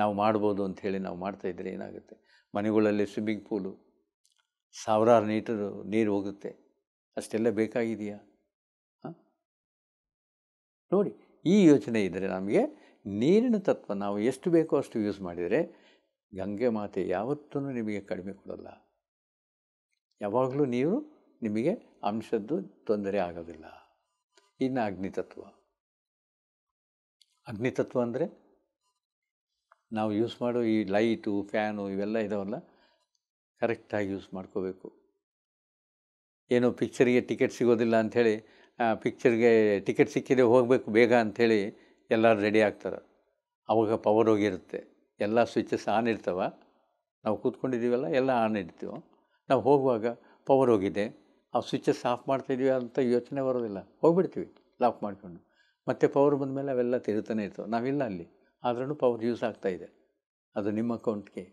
ನಾವು ಮಾಡ್ಬೋದು ಅಂಥೇಳಿ ನಾವು ಮಾಡ್ತಾಯಿದ್ರೆ ಏನಾಗುತ್ತೆ ಮನೆಗಳಲ್ಲಿ ಸ್ವಿಮ್ಮಿಂಗ್ ಪೂಲು ಸಾವಿರಾರು ಲೀಟರ್ ನೀರು ಹೋಗುತ್ತೆ ಅಷ್ಟೆಲ್ಲ ಬೇಕಾಗಿದೆಯಾ ಹಾಂ ನೋಡಿ ಈ ಯೋಚನೆ ಇದ್ದರೆ ನಮಗೆ ನೀರಿನ ತತ್ವ ನಾವು ಎಷ್ಟು ಬೇಕೋ ಅಷ್ಟು ಯೂಸ್ ಮಾಡಿದರೆ ಗಂಗೆ ಮಾತೆ ಯಾವತ್ತೂ ನಿಮಗೆ ಕಡಿಮೆ ಕೊಡಲ್ಲ ಯಾವಾಗಲೂ ನೀರು ನಿಮಗೆ ಅಂಶದ್ದು ತೊಂದರೆ ಆಗೋದಿಲ್ಲ ಇನ್ನು ಅಗ್ನಿತತ್ವ ಅಗ್ನಿತತ್ವ ಅಂದರೆ ನಾವು ಯೂಸ್ ಮಾಡೋ ಈ ಲೈಟು ಫ್ಯಾನು ಇವೆಲ್ಲ ಇದಾವಲ್ಲ ಕರೆಕ್ಟಾಗಿ ಯೂಸ್ ಮಾಡ್ಕೋಬೇಕು ಏನು ಪಿಕ್ಚರಿಗೆ ಟಿಕೆಟ್ ಸಿಗೋದಿಲ್ಲ ಅಂಥೇಳಿ ಪಿಕ್ಚರ್ಗೆ ಟಿಕೆಟ್ ಸಿಕ್ಕಿದೆ ಹೋಗಬೇಕು ಬೇಗ ಅಂಥೇಳಿ ಎಲ್ಲರೂ ರೆಡಿ ಆಗ್ತಾರೆ ಅವಾಗ ಪವರ್ ಹೋಗಿರುತ್ತೆ ಎಲ್ಲ ಸ್ವಿಚಸ್ ಆನ್ ಇರ್ತವೆ ನಾವು ಕೂತ್ಕೊಂಡಿದ್ದೀವಲ್ಲ ಎಲ್ಲ ಆನ್ ಇಡ್ತೀವಿ ನಾವು ಹೋಗುವಾಗ ಪವರ್ ಹೋಗಿದೆ ಆ ಸ್ವಿಚಸ್ ಆಫ್ ಮಾಡ್ತಾಯಿದ್ದೀವಿ ಅಂತ ಯೋಚನೆ ಬರೋದಿಲ್ಲ ಹೋಗ್ಬಿಡ್ತೀವಿ ಲಾಕ್ ಮಾಡಿಕೊಂಡು ಮತ್ತೆ ಪವರ್ ಬಂದಮೇಲೆ ಅವೆಲ್ಲ ತಿರುತಾನೆ ಇರ್ತವೆ ನಾವಿಲ್ಲ ಅಲ್ಲಿ ಆದ್ರೂ ಪವರ್ ಯೂಸ್ ಆಗ್ತಾ ಇದೆ ಅದು ನಿಮ್ಮ ಅಕೌಂಟ್ಗೆ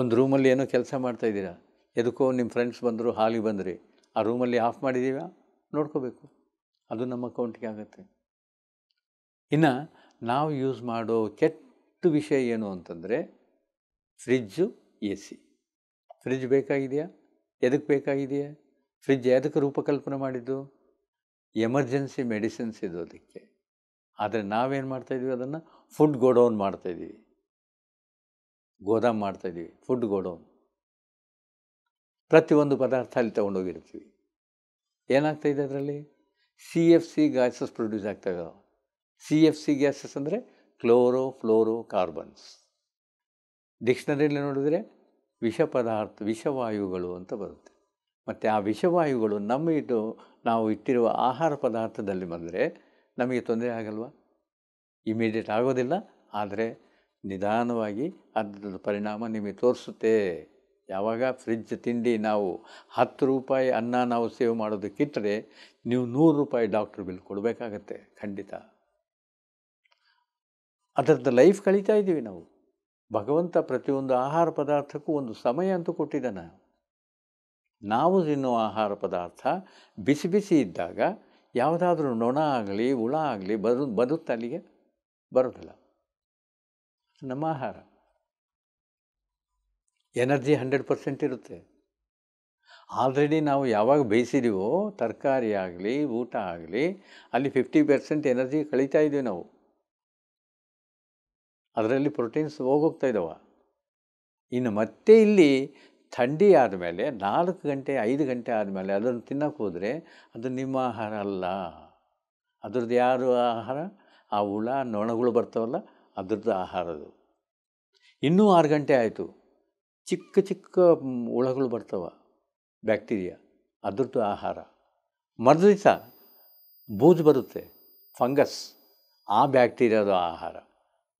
ಒಂದು ರೂಮಲ್ಲಿ ಏನೋ ಕೆಲಸ ಮಾಡ್ತಾಯಿದ್ದೀರಾ ಎದಕ್ಕೋ ನಿಮ್ಮ ಫ್ರೆಂಡ್ಸ್ ಬಂದರು ಹಾಲಿಗೆ ಬಂದ್ರಿ ಆ ರೂಮಲ್ಲಿ ಆಫ್ ಮಾಡಿದ್ದೀವ ನೋಡ್ಕೋಬೇಕು ಅದು ನಮ್ಮ ಅಕೌಂಟ್ಗೆ ಆಗುತ್ತೆ ಇನ್ನು ನಾವು ಯೂಸ್ ಮಾಡೋ ಕೆಟ್ಟ ವಿಷಯ ಏನು ಅಂತಂದರೆ ಫ್ರಿಜ್ಜು ಎ ಸಿ ಫ್ರಿಜ್ ಬೇಕಾಗಿದೆಯಾ ಎದಕ್ಕೆ ಬೇಕಾಗಿದೆಯಾ ಫ್ರಿಜ್ ಎದಕ್ಕೆ ರೂಪಕಲ್ಪನೆ ಮಾಡಿದ್ದು ಎಮರ್ಜೆನ್ಸಿ ಮೆಡಿಸಿನ್ಸ್ ಇದು ಅದಕ್ಕೆ ಆದರೆ ನಾವೇನು ಮಾಡ್ತಾಯಿದ್ವಿ ಅದನ್ನು ಫುಡ್ ಗೋಡೌನ್ ಮಾಡ್ತಾಯಿದ್ದೀವಿ ಗೋದಾಮ್ ಮಾಡ್ತಾಯಿದ್ದೀವಿ ಫುಡ್ ಗೋಡೌನ್ ಪ್ರತಿಯೊಂದು ಪದಾರ್ಥ ಅಲ್ಲಿ ತೊಗೊಂಡೋಗಿರ್ತೀವಿ ಏನಾಗ್ತಾಯಿದೆ ಅದರಲ್ಲಿ C F C gases produce ಆಗ್ತಾಯಿದೆ ಸಿ ಎಫ್ ಸಿ ಗ್ಯಾಸಸ್ ಅಂದರೆ ಕ್ಲೋರೋ ಫ್ಲೋರೋ ಕಾರ್ಬನ್ಸ್ ಡಿಕ್ಷನರಿಯಲ್ಲಿ ನೋಡಿದರೆ ವಿಷ ಪದಾರ್ಥ ವಿಷವಾಯುಗಳು ಅಂತ ಬರುತ್ತೆ ಮತ್ತು ಆ ವಿಷವಾಯುಗಳು ನಮ್ಮ ಇಟ್ಟು ನಾವು ಇಟ್ಟಿರುವ ಆಹಾರ ಪದಾರ್ಥದಲ್ಲಿ ಬಂದರೆ ನಮಗೆ ತೊಂದರೆ ಆಗಲ್ವ ಇಮಿಡಿಯೇಟ್ ಆಗೋದಿಲ್ಲ ಆದರೆ ನಿಧಾನವಾಗಿ ಅದರ ಪರಿಣಾಮ ನಿಮಗೆ ತೋರಿಸುತ್ತೆ ಯಾವಾಗ ಫ್ರಿಜ್ ತಿಂಡಿ ನಾವು ಹತ್ತು ರೂಪಾಯಿ ಅನ್ನ ನಾವು ಸೇವ್ ಮಾಡೋದಕ್ಕಿಟ್ಟರೆ ನೀವು ನೂರು ರೂಪಾಯಿ ಡಾಕ್ಟ್ರ್ ಬಿಲ್ ಕೊಡಬೇಕಾಗತ್ತೆ ಖಂಡಿತ ಅದರದ್ದು ಲೈಫ್ ಕಳೀತಾ ಇದ್ದೀವಿ ನಾವು ಭಗವಂತ ಪ್ರತಿಯೊಂದು ಆಹಾರ ಪದಾರ್ಥಕ್ಕೂ ಒಂದು ಸಮಯ ಅಂತೂ ಕೊಟ್ಟಿದ್ದಾನೆ ನಾವು ತಿನ್ನುವ ಆಹಾರ ಪದಾರ್ಥ ಬಿಸಿ ಬಿಸಿ ಇದ್ದಾಗ ಯಾವುದಾದ್ರೂ ನೊಣ ಆಗಲಿ ಹುಳ ಆಗಲಿ ಬದು ಬದುತ್ತ ಅಲ್ಲಿಗೆ ಬರೋದಿಲ್ಲ ನಮ್ಮ ಆಹಾರ ಎನರ್ಜಿ ಹಂಡ್ರೆಡ್ ಪರ್ಸೆಂಟ್ ಇರುತ್ತೆ ಆಲ್ರೆಡಿ ನಾವು ಯಾವಾಗ ಬೇಯಿಸಿದೀವೋ ತರಕಾರಿ ಆಗಲಿ ಊಟ ಆಗಲಿ ಅಲ್ಲಿ ಫಿಫ್ಟಿ ಪರ್ಸೆಂಟ್ ಎನರ್ಜಿ ಕಳೀತಾ ಇದ್ದೀವಿ ನಾವು ಅದರಲ್ಲಿ ಪ್ರೋಟೀನ್ಸ್ ಹೋಗೋಗ್ತಾ ಇದ್ದಾವೆ ಇನ್ನು ಮತ್ತೆ ಇಲ್ಲಿ ಥಂಡಿ ಆದಮೇಲೆ ನಾಲ್ಕು ಗಂಟೆ ಐದು ಗಂಟೆ ಆದಮೇಲೆ ಅದನ್ನು ತಿನ್ನೋಕೆ ಹೋದರೆ ಅದು ನಿಮ್ಮ ಆಹಾರ ಅಲ್ಲ ಅದ್ರದ್ದು ಯಾರು ಆಹಾರ ಆ ಹುಳ ನೊಣಗಳು ಬರ್ತವಲ್ಲ ಅದ್ರದ್ದು ಆಹಾರದು ಇನ್ನೂ ಆರು ಗಂಟೆ ಆಯಿತು ಚಿಕ್ಕ ಚಿಕ್ಕ ಹುಳಗಳು ಬರ್ತವೆ ಬ್ಯಾಕ್ಟೀರಿಯಾ ಅದ್ರದ್ದು ಆಹಾರ ಮರದಿಸ ಬೂಜು ಬರುತ್ತೆ ಫಂಗಸ್ ಆ ಬ್ಯಾಕ್ಟೀರಿಯಾದ ಆಹಾರ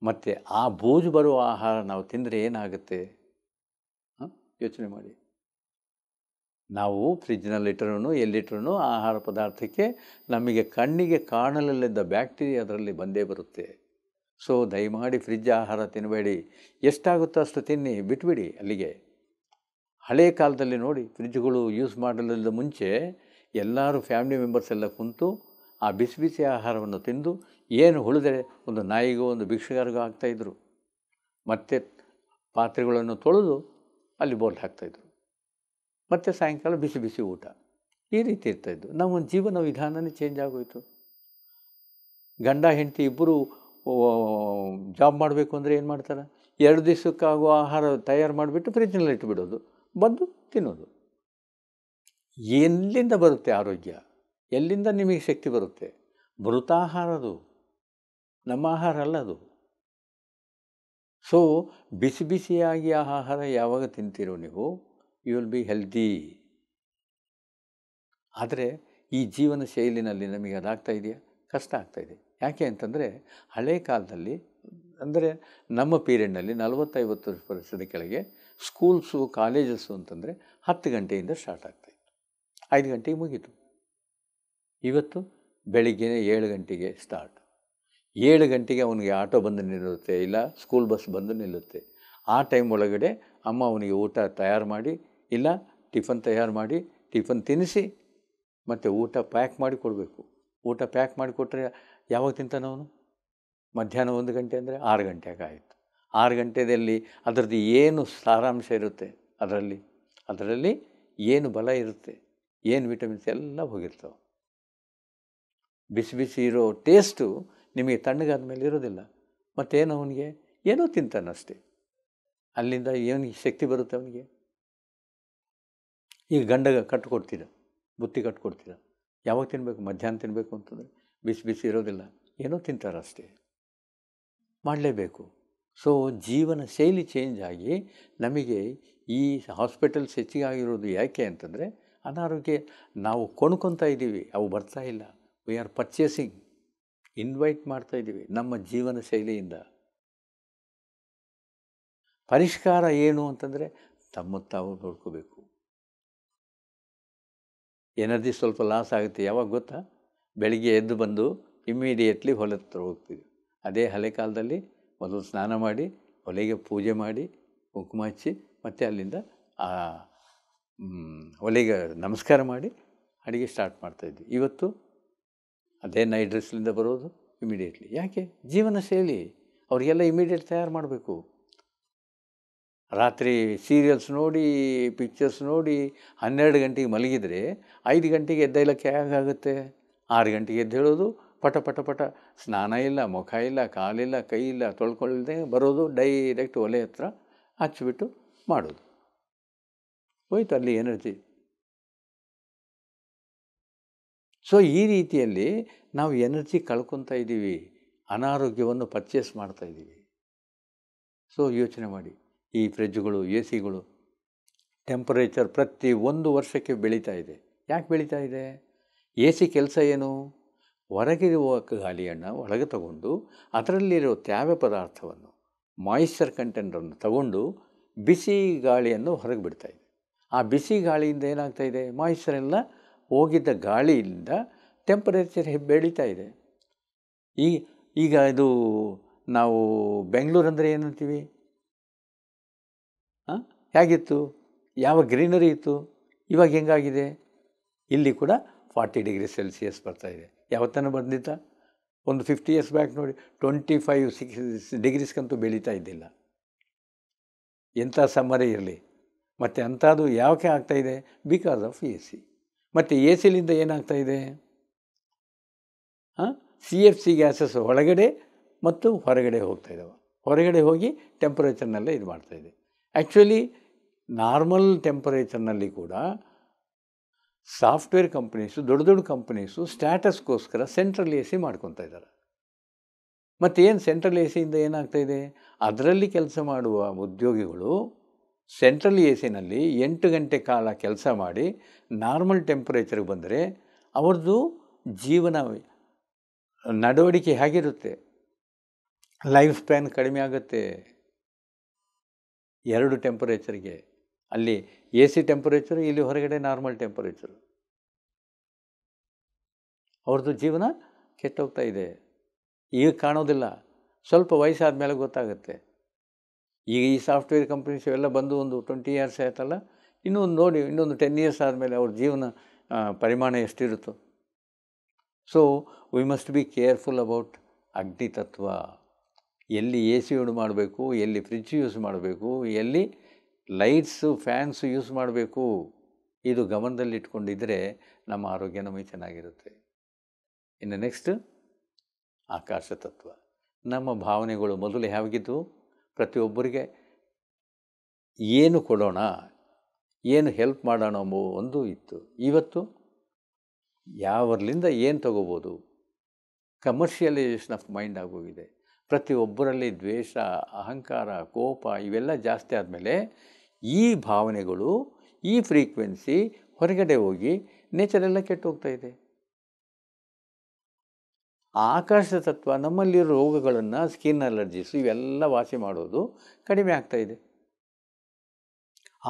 ಮತ್ತು ಆ ಬೂಜು ಬರುವ ಆಹಾರ ನಾವು ತಿಂದರೆ ಏನಾಗುತ್ತೆ ಯೋಚನೆ ಮಾಡಿ ನಾವು ಫ್ರಿಜ್ನಲ್ಲಿಟ್ಟರೂ ಎಲ್ಲಿಟ್ಟರೂ ಆಹಾರ ಪದಾರ್ಥಕ್ಕೆ ನಮಗೆ ಕಣ್ಣಿಗೆ ಕಾಣಲಲ್ಲಿದ್ದ ಬ್ಯಾಕ್ಟೀರಿಯಾ ಅದರಲ್ಲಿ ಬಂದೇ ಬರುತ್ತೆ ಸೊ ದಯಮಾಡಿ ಫ್ರಿಜ್ ಆಹಾರ ತಿನ್ನಬೇಡಿ ಎಷ್ಟಾಗುತ್ತೋ ಅಷ್ಟು ತಿನ್ನಿ ಬಿಟ್ಬಿಡಿ ಅಲ್ಲಿಗೆ ಹಳೆಯ ಕಾಲದಲ್ಲಿ ನೋಡಿ ಫ್ರಿಜ್ಗಳು ಯೂಸ್ ಮಾಡಲಿಲ್ಲದ ಮುಂಚೆ ಎಲ್ಲರೂ ಫ್ಯಾಮಿಲಿ ಮೆಂಬರ್ಸ್ ಎಲ್ಲ ಕುಂತು ಆ ಬಿಸಿ ಬಿಸಿ ಆಹಾರವನ್ನು ತಿಂದು ಏನು ಉಳಿದರೆ ಒಂದು ನಾಯಿಗೂ ಒಂದು ಭಿಕ್ಷುಗಾರಿಗೂ ಆಗ್ತಾಯಿದ್ರು ಮತ್ತೆ ಪಾತ್ರೆಗಳನ್ನು ತೊಳೆದು ಅಲ್ಲಿ ಬೋಲ್ಟ್ ಹಾಕ್ತಾಯಿದ್ರು ಮತ್ತು ಸಾಯಂಕಾಲ ಬಿಸಿ ಬಿಸಿ ಊಟ ಈ ರೀತಿ ಇರ್ತಾಯಿದ್ದು ನಮ್ಮ ಜೀವನ ವಿಧಾನವೇ ಚೇಂಜ್ ಆಗೋಯಿತು ಗಂಡ ಹೆಂಡತಿ ಇಬ್ಬರು ಜಾಬ್ ಮಾಡಬೇಕು ಅಂದರೆ ಏನು ಮಾಡ್ತಾರೆ ಎರಡು ದಿವಸಕ್ಕಾಗುವ ಆಹಾರ ತಯಾರು ಮಾಡಿಬಿಟ್ಟು ಫ್ರಿಜ್ನಲ್ಲಿ ಇಟ್ಟುಬಿಡೋದು ಬಂದು ತಿನ್ನೋದು ಎಲ್ಲಿಂದ ಬರುತ್ತೆ ಆರೋಗ್ಯ ಎಲ್ಲಿಂದ ನಿಮಗೆ ಶಕ್ತಿ ಬರುತ್ತೆ ಮೃತ ಆಹಾರದು ನಮ್ಮ ಆಹಾರ ಅಲ್ಲ ಅದು ಸೊ ಬಿಸಿ ಬಿಸಿಯಾಗಿ ಆಹಾರ ಯಾವಾಗ ತಿಂತೀರೋ ನೀವು ಯು ವಿಲ್ ಬಿ ಹೆಲ್ದಿ ಆದರೆ ಈ ಜೀವನ ಶೈಲಿನಲ್ಲಿ ನಮಗೆ ಅದಾಗ್ತಾ ಇದೆಯಾ ಕಷ್ಟ ಆಗ್ತಾಯಿದೆ ಯಾಕೆ ಅಂತಂದರೆ ಹಳೆ ಕಾಲದಲ್ಲಿ ಅಂದರೆ ನಮ್ಮ ಪೀರಿಯಡ್ನಲ್ಲಿ ನಲವತ್ತೈವತ್ತು ವರ್ಷದ ಕೆಳಗೆ ಸ್ಕೂಲ್ಸು ಕಾಲೇಜಸ್ಸು ಅಂತಂದರೆ ಹತ್ತು ಗಂಟೆಯಿಂದ ಸ್ಟಾರ್ಟ್ ಆಗ್ತಾಯಿತ್ತು ಐದು ಗಂಟೆಗೆ ಮುಗೀತು ಇವತ್ತು ಬೆಳಿಗ್ಗೆ ಏಳು ಗಂಟೆಗೆ ಸ್ಟಾರ್ಟ್ ಏಳು ಗಂಟೆಗೆ ಅವನಿಗೆ ಆಟೋ ಬಂದು ನಿಲ್ಲುತ್ತೆ ಇಲ್ಲ ಸ್ಕೂಲ್ ಬಸ್ ಬಂದು ನಿಲ್ಲುತ್ತೆ ಆ ಟೈಮ್ ಒಳಗಡೆ ಅಮ್ಮ ಅವನಿಗೆ ಊಟ ತಯಾರು ಮಾಡಿ ಇಲ್ಲ ಟಿಫನ್ ತಯಾರು ಮಾಡಿ ಟಿಫನ್ ತಿನ್ನಿಸಿ ಮತ್ತು ಊಟ ಪ್ಯಾಕ್ ಮಾಡಿ ಕೊಡಬೇಕು ಊಟ ಪ್ಯಾಕ್ ಮಾಡಿ ಕೊಟ್ಟರೆ ಯಾವಾಗ ತಿಂತಾನೆ ಅವನು ಮಧ್ಯಾಹ್ನ ಒಂದು ಗಂಟೆ ಅಂದರೆ ಆರು ಗಂಟೆಗೆ ಆಯಿತು ಆರು ಗಂಟೆಯಲ್ಲಿ ಅದರದ್ದು ಏನು ಸಾರಾಂಶ ಇರುತ್ತೆ ಅದರಲ್ಲಿ ಅದರಲ್ಲಿ ಏನು ಬಲ ಇರುತ್ತೆ ಏನು ವಿಟಮಿನ್ಸ್ ಎಲ್ಲ ಹೋಗಿರ್ತವೆ ಬಿಸಿ ಬಿಸಿ ಇರೋ ಟೇಸ್ಟು ನಿಮಗೆ ತಣ್ಣಗಾದ ಮೇಲೆ ಇರೋದಿಲ್ಲ ಮತ್ತೇನು ಅವನಿಗೆ ಏನೋ ತಿಂತಾನಷ್ಟೇ ಅಲ್ಲಿಂದ ಏನು ಶಕ್ತಿ ಬರುತ್ತೆ ಅವನಿಗೆ ಈಗ ಗಂಡ ಕಟ್ಟಿಕೊಡ್ತೀರ ಬುತ್ತಿ ಕಟ್ಕೊಡ್ತೀರ ಯಾವಾಗ ತಿನ್ನಬೇಕು ಮಧ್ಯಾಹ್ನ ತಿನ್ನಬೇಕು ಅಂತಂದರೆ ಬಿಸಿ ಬಿಸಿ ಇರೋದಿಲ್ಲ ಏನೋ ತಿಂತಾರಷ್ಟೇ ಮಾಡಲೇಬೇಕು ಸೊ ಜೀವನ ಶೈಲಿ ಚೇಂಜ್ ಆಗಿ ನಮಗೆ ಈ ಹಾಸ್ಪಿಟಲ್ಸ್ ಹೆಚ್ಚಿಗೆ ಆಗಿರೋದು ಯಾಕೆ ಅಂತಂದರೆ ಅನಾರೋಗ್ಯ ನಾವು ಕೊಂಡ್ಕೊತಾ ಇದ್ದೀವಿ ಅವು ಬರ್ತಾ ಇಲ್ಲ ವಿ ಆರ್ ಪರ್ಚೇಸಿಂಗ್ ಇನ್ವೈಟ್ ಮಾಡ್ತಾ ಇದ್ದೀವಿ ನಮ್ಮ ಜೀವನ ಶೈಲಿಯಿಂದ ಪರಿಷ್ಕಾರ ಏನು ಅಂತಂದರೆ ತಮ್ಮ ತಾವು ನೋಡ್ಕೋಬೇಕು ಎನರ್ಜಿ ಸ್ವಲ್ಪ ಲಾಸ್ ಆಗುತ್ತೆ ಯಾವಾಗ ಗೊತ್ತಾ ಬೆಳಿಗ್ಗೆ ಎದ್ದು ಬಂದು ಇಮ್ಮಿಡಿಯೇಟ್ಲಿ ಹೊಲ ಹತ್ರ ಹೋಗ್ತೀವಿ ಅದೇ ಹಳೆ ಕಾಲದಲ್ಲಿ ಮೊದಲು ಸ್ನಾನ ಮಾಡಿ ಒಲೆಗೆ ಪೂಜೆ ಮಾಡಿ ಕುಂಕುಮ ಹಚ್ಚಿ ಮತ್ತು ಅಲ್ಲಿಂದ ಆ ಒಲೆಗೆ ನಮಸ್ಕಾರ ಮಾಡಿ ಅಡುಗೆ ಸ್ಟಾರ್ಟ್ ಮಾಡ್ತಾಯಿದ್ವಿ ಇವತ್ತು ಅದೇ ನೈಟ್ ಡ್ರೆಸ್ಲಿಂದ ಬರೋದು ಇಮಿಡಿಯೇಟ್ಲಿ ಯಾಕೆ ಜೀವನ ಶೈಲಿ ಅವರಿಗೆಲ್ಲ ಇಮಿಡಿಯೇಟ್ ತಯಾರು ಮಾಡಬೇಕು ರಾತ್ರಿ ಸೀರಿಯಲ್ಸ್ ನೋಡಿ ಪಿಕ್ಚರ್ಸ್ ನೋಡಿ ಹನ್ನೆರಡು ಗಂಟೆಗೆ ಮಲಗಿದರೆ ಐದು ಗಂಟೆಗೆ ಎದ್ದೇಳಕ್ಕೆ ಹೇಗಾಗುತ್ತೆ ಆರು ಗಂಟೆಗೆ ಎದ್ದೇಳೋದು ಪಟ ಪಟ ಪಟ ಸ್ನಾನ ಇಲ್ಲ ಮುಖ ಇಲ್ಲ ಕಾಲಿಲ್ಲ ಕೈ ಇಲ್ಲ ತೊಳ್ಕೊಳ್ಳದೆ ಬರೋದು ಡೈರೆಕ್ಟ್ ಒಲೆ ಹತ್ರ ಹಚ್ಚಿಬಿಟ್ಟು ಮಾಡೋದು ಹೋಯ್ತು ಅಲ್ಲಿ ಎನರ್ಜಿ ಸೊ ಈ ರೀತಿಯಲ್ಲಿ ನಾವು ಎನರ್ಜಿ ಕಳ್ಕೊತಾ ಇದ್ದೀವಿ ಅನಾರೋಗ್ಯವನ್ನು ಪರ್ಚೇಸ್ ಮಾಡ್ತಾ ಇದ್ದೀವಿ ಸೊ ಯೋಚನೆ ಮಾಡಿ ಈ ಫ್ರಿಜ್ಗಳು ಎ ಸಿಗಳು ಟೆಂಪರೇಚರ್ ಪ್ರತಿ ಒಂದು ವರ್ಷಕ್ಕೆ ಬೆಳೀತಾ ಇದೆ ಯಾಕೆ ಬೆಳೀತಾ ಇದೆ ಎ ಸಿ ಕೆಲಸ ಏನು ಹೊರಗಿರುವ ಗಾಳಿಯನ್ನು ಒಳಗೆ ತಗೊಂಡು ಅದರಲ್ಲಿರೋ ತ್ಯಾವ ಪದಾರ್ಥವನ್ನು ಮಾಯಿಶ್ಚರ್ ಕಂಟೆಂಟನ್ನು ತಗೊಂಡು ಬಿಸಿ ಗಾಳಿಯನ್ನು ಹೊರಗೆ ಬಿಡ್ತಾಯಿದೆ ಆ ಬಿಸಿ ಗಾಳಿಯಿಂದ ಏನಾಗ್ತಾಯಿದೆ ಮಾಯಿಶ್ಚರ್ ಎಲ್ಲ ಹೋಗಿದ್ದ ಗಾಳಿಯಿಂದ ಟೆಂಪರೇಚರ್ ಬೆಳೀತಾ ಇದೆ ಈ ಈಗ ಇದು ನಾವು ಬೆಂಗಳೂರು ಅಂದರೆ ಏನಂತೀವಿ ಹೇಗಿತ್ತು ಯಾವ ಗ್ರೀನರಿ ಇತ್ತು ಇವಾಗ ಹೆಂಗಾಗಿದೆ ಇಲ್ಲಿ ಕೂಡ ಫಾರ್ಟಿ ಡಿಗ್ರಿ ಸೆಲ್ಸಿಯಸ್ ಬರ್ತಾಯಿದೆ ಯಾವತ್ತನೂ ಬಂದಿದ್ದ ಒಂದು ಫಿಫ್ಟಿ ಇಯರ್ಸ್ ಬ್ಯಾಕ್ ನೋಡಿ ಟ್ವೆಂಟಿ ಫೈವ್ ಸಿಕ್ಸ್ ಡಿಗ್ರೀಸ್ಗಂತೂ ಬೆಳೀತಾ ಇದ್ದಿಲ್ಲ ಎಂಥ ಸಮ್ಮರೇ ಇರಲಿ ಮತ್ತು ಅಂಥದ್ದು ಯಾವಕ್ಕೆ ಆಗ್ತಾಯಿದೆ ಬಿಕಾಸ್ ಆಫ್ ಎ ಸಿ ಮತ್ತು ಎ ಸಿಲಿಂದ ಏನಾಗ್ತಾ ಇದೆ ಸಿ ಎಫ್ ಸಿ ಗ್ಯಾಸಸ್ ಒಳಗಡೆ ಮತ್ತು ಹೊರಗಡೆ ಹೋಗ್ತಾ ಇದ್ದಾವೆ ಹೊರಗಡೆ ಹೋಗಿ ಟೆಂಪರೇಚರ್ನಲ್ಲೇ ಇದು ಮಾಡ್ತಾಯಿದೆ ಆ್ಯಕ್ಚುಲಿ ನಾರ್ಮಲ್ ಟೆಂಪರೇಚರ್ನಲ್ಲಿ ಕೂಡ ಸಾಫ್ಟ್ವೇರ್ ಕಂಪ್ನೀಸು ದೊಡ್ಡ ದೊಡ್ಡ ಕಂಪ್ನೀಸು ಸ್ಟ್ಯಾಟಸ್ಗೋಸ್ಕರ ಸೆಂಟ್ರಲ್ ಎ ಸಿ ಮಾಡ್ಕೊತಾ ಇದ್ದಾರೆ ಏನು ಸೆಂಟ್ರಲ್ ಎ ಸಿಯಿಂದ ಏನಾಗ್ತಾಯಿದೆ ಅದರಲ್ಲಿ ಕೆಲಸ ಮಾಡುವ ಉದ್ಯೋಗಿಗಳು ಸೆಂಟ್ರಲ್ ಎ ಸಿನಲ್ಲಿ ಎಂಟು ಗಂಟೆ ಕಾಲ ಕೆಲಸ ಮಾಡಿ ನಾರ್ಮಲ್ ಟೆಂಪ್ರೇಚರ್ಗೆ ಬಂದರೆ ಅವ್ರದ್ದು ಜೀವನ ನಡವಳಿಕೆ ಹೇಗಿರುತ್ತೆ ಲೈಫ್ ಸ್ಪ್ಯಾನ್ ಕಡಿಮೆ ಆಗುತ್ತೆ ಎರಡು ಟೆಂಪರೇಚರ್ಗೆ ಅಲ್ಲಿ ಎ ಸಿ ಟೆಂಪರೇಚರ್ ಇಲ್ಲಿ ಹೊರಗಡೆ ನಾರ್ಮಲ್ ಟೆಂಪರೇಚರ್ ಅವ್ರದ್ದು ಜೀವನ ಕೆಟ್ಟೋಗ್ತಾ ಇದೆ ಈಗ ಕಾಣೋದಿಲ್ಲ ಸ್ವಲ್ಪ ವಯಸ್ಸಾದ ಮೇಲೆ ಗೊತ್ತಾಗುತ್ತೆ ಈಗ ಈ ಸಾಫ್ಟ್ವೇರ್ ಕಂಪ್ನೀಸ್ ಎಲ್ಲ ಬಂದು ಒಂದು ಟ್ವೆಂಟಿ ಇಯರ್ಸ್ ಆಯ್ತಲ್ಲ ಇನ್ನೊಂದು ನೋಡಿ ಇನ್ನೊಂದು ಟೆನ್ ಇಯರ್ಸ್ ಆದಮೇಲೆ ಅವ್ರ ಜೀವನ ಪರಿಮಾಣ ಎಷ್ಟಿರುತ್ತೋ so we must be careful about ಅಗ್ನಿ ತತ್ವ ಎಲ್ಲಿ ಎ ಸಿ ಉಂಡು ಮಾಡಬೇಕು ಎಲ್ಲಿ ಫ್ರಿಜ್ ಯೂಸ್ ಮಾಡಬೇಕು ಎಲ್ಲಿ ಲೈಟ್ಸು ಫ್ಯಾನ್ಸು ಯೂಸ್ ಮಾಡಬೇಕು ಇದು ಗಮನದಲ್ಲಿಟ್ಕೊಂಡಿದ್ದರೆ ನಮ್ಮ ಆರೋಗ್ಯ ನಮಗೆ ಚೆನ್ನಾಗಿರುತ್ತೆ ಇನ್ನು ನೆಕ್ಸ್ಟ್ ಆಕಾಶ ತತ್ವ ನಮ್ಮ ಭಾವನೆಗಳು ಮೊದಲು ಹೇಗಿದ್ದವು ಪ್ರತಿಯೊಬ್ಬರಿಗೆ ಏನು ಕೊಡೋಣ ಏನು ಹೆಲ್ಪ್ ಮಾಡೋಣ ಅಂಬೋ ಒಂದು ಇತ್ತು ಇವತ್ತು ಯಾವರ್ಲಿಂದ ಏನು ತಗೋಬೋದು ಕಮರ್ಷಿಯಲೈಸೇಷನ್ ಆಫ್ ಮೈಂಡ್ ಆಗೋಗಿದೆ ಪ್ರತಿಯೊಬ್ಬರಲ್ಲಿ ದ್ವೇಷ ಅಹಂಕಾರ ಕೋಪ ಇವೆಲ್ಲ ಜಾಸ್ತಿ ಆದಮೇಲೆ ಈ ಭಾವನೆಗಳು ಈ ಫ್ರೀಕ್ವೆನ್ಸಿ ಹೊರಗಡೆ ಹೋಗಿ ನೇಚರೆಲ್ಲ ಹೋಗ್ತಾ ಇದೆ ಆಕರ್ಷ ಆಕಾಶ ತತ್ವ ನಮ್ಮಲ್ಲಿರೋ ರೋಗಗಳನ್ನು ಸ್ಕಿನ್ ಅಲರ್ಜೀಸ್ ಇವೆಲ್ಲ ವಾಸಿ ಮಾಡೋದು ಕಡಿಮೆ ಆಗ್ತಾ ಇದೆ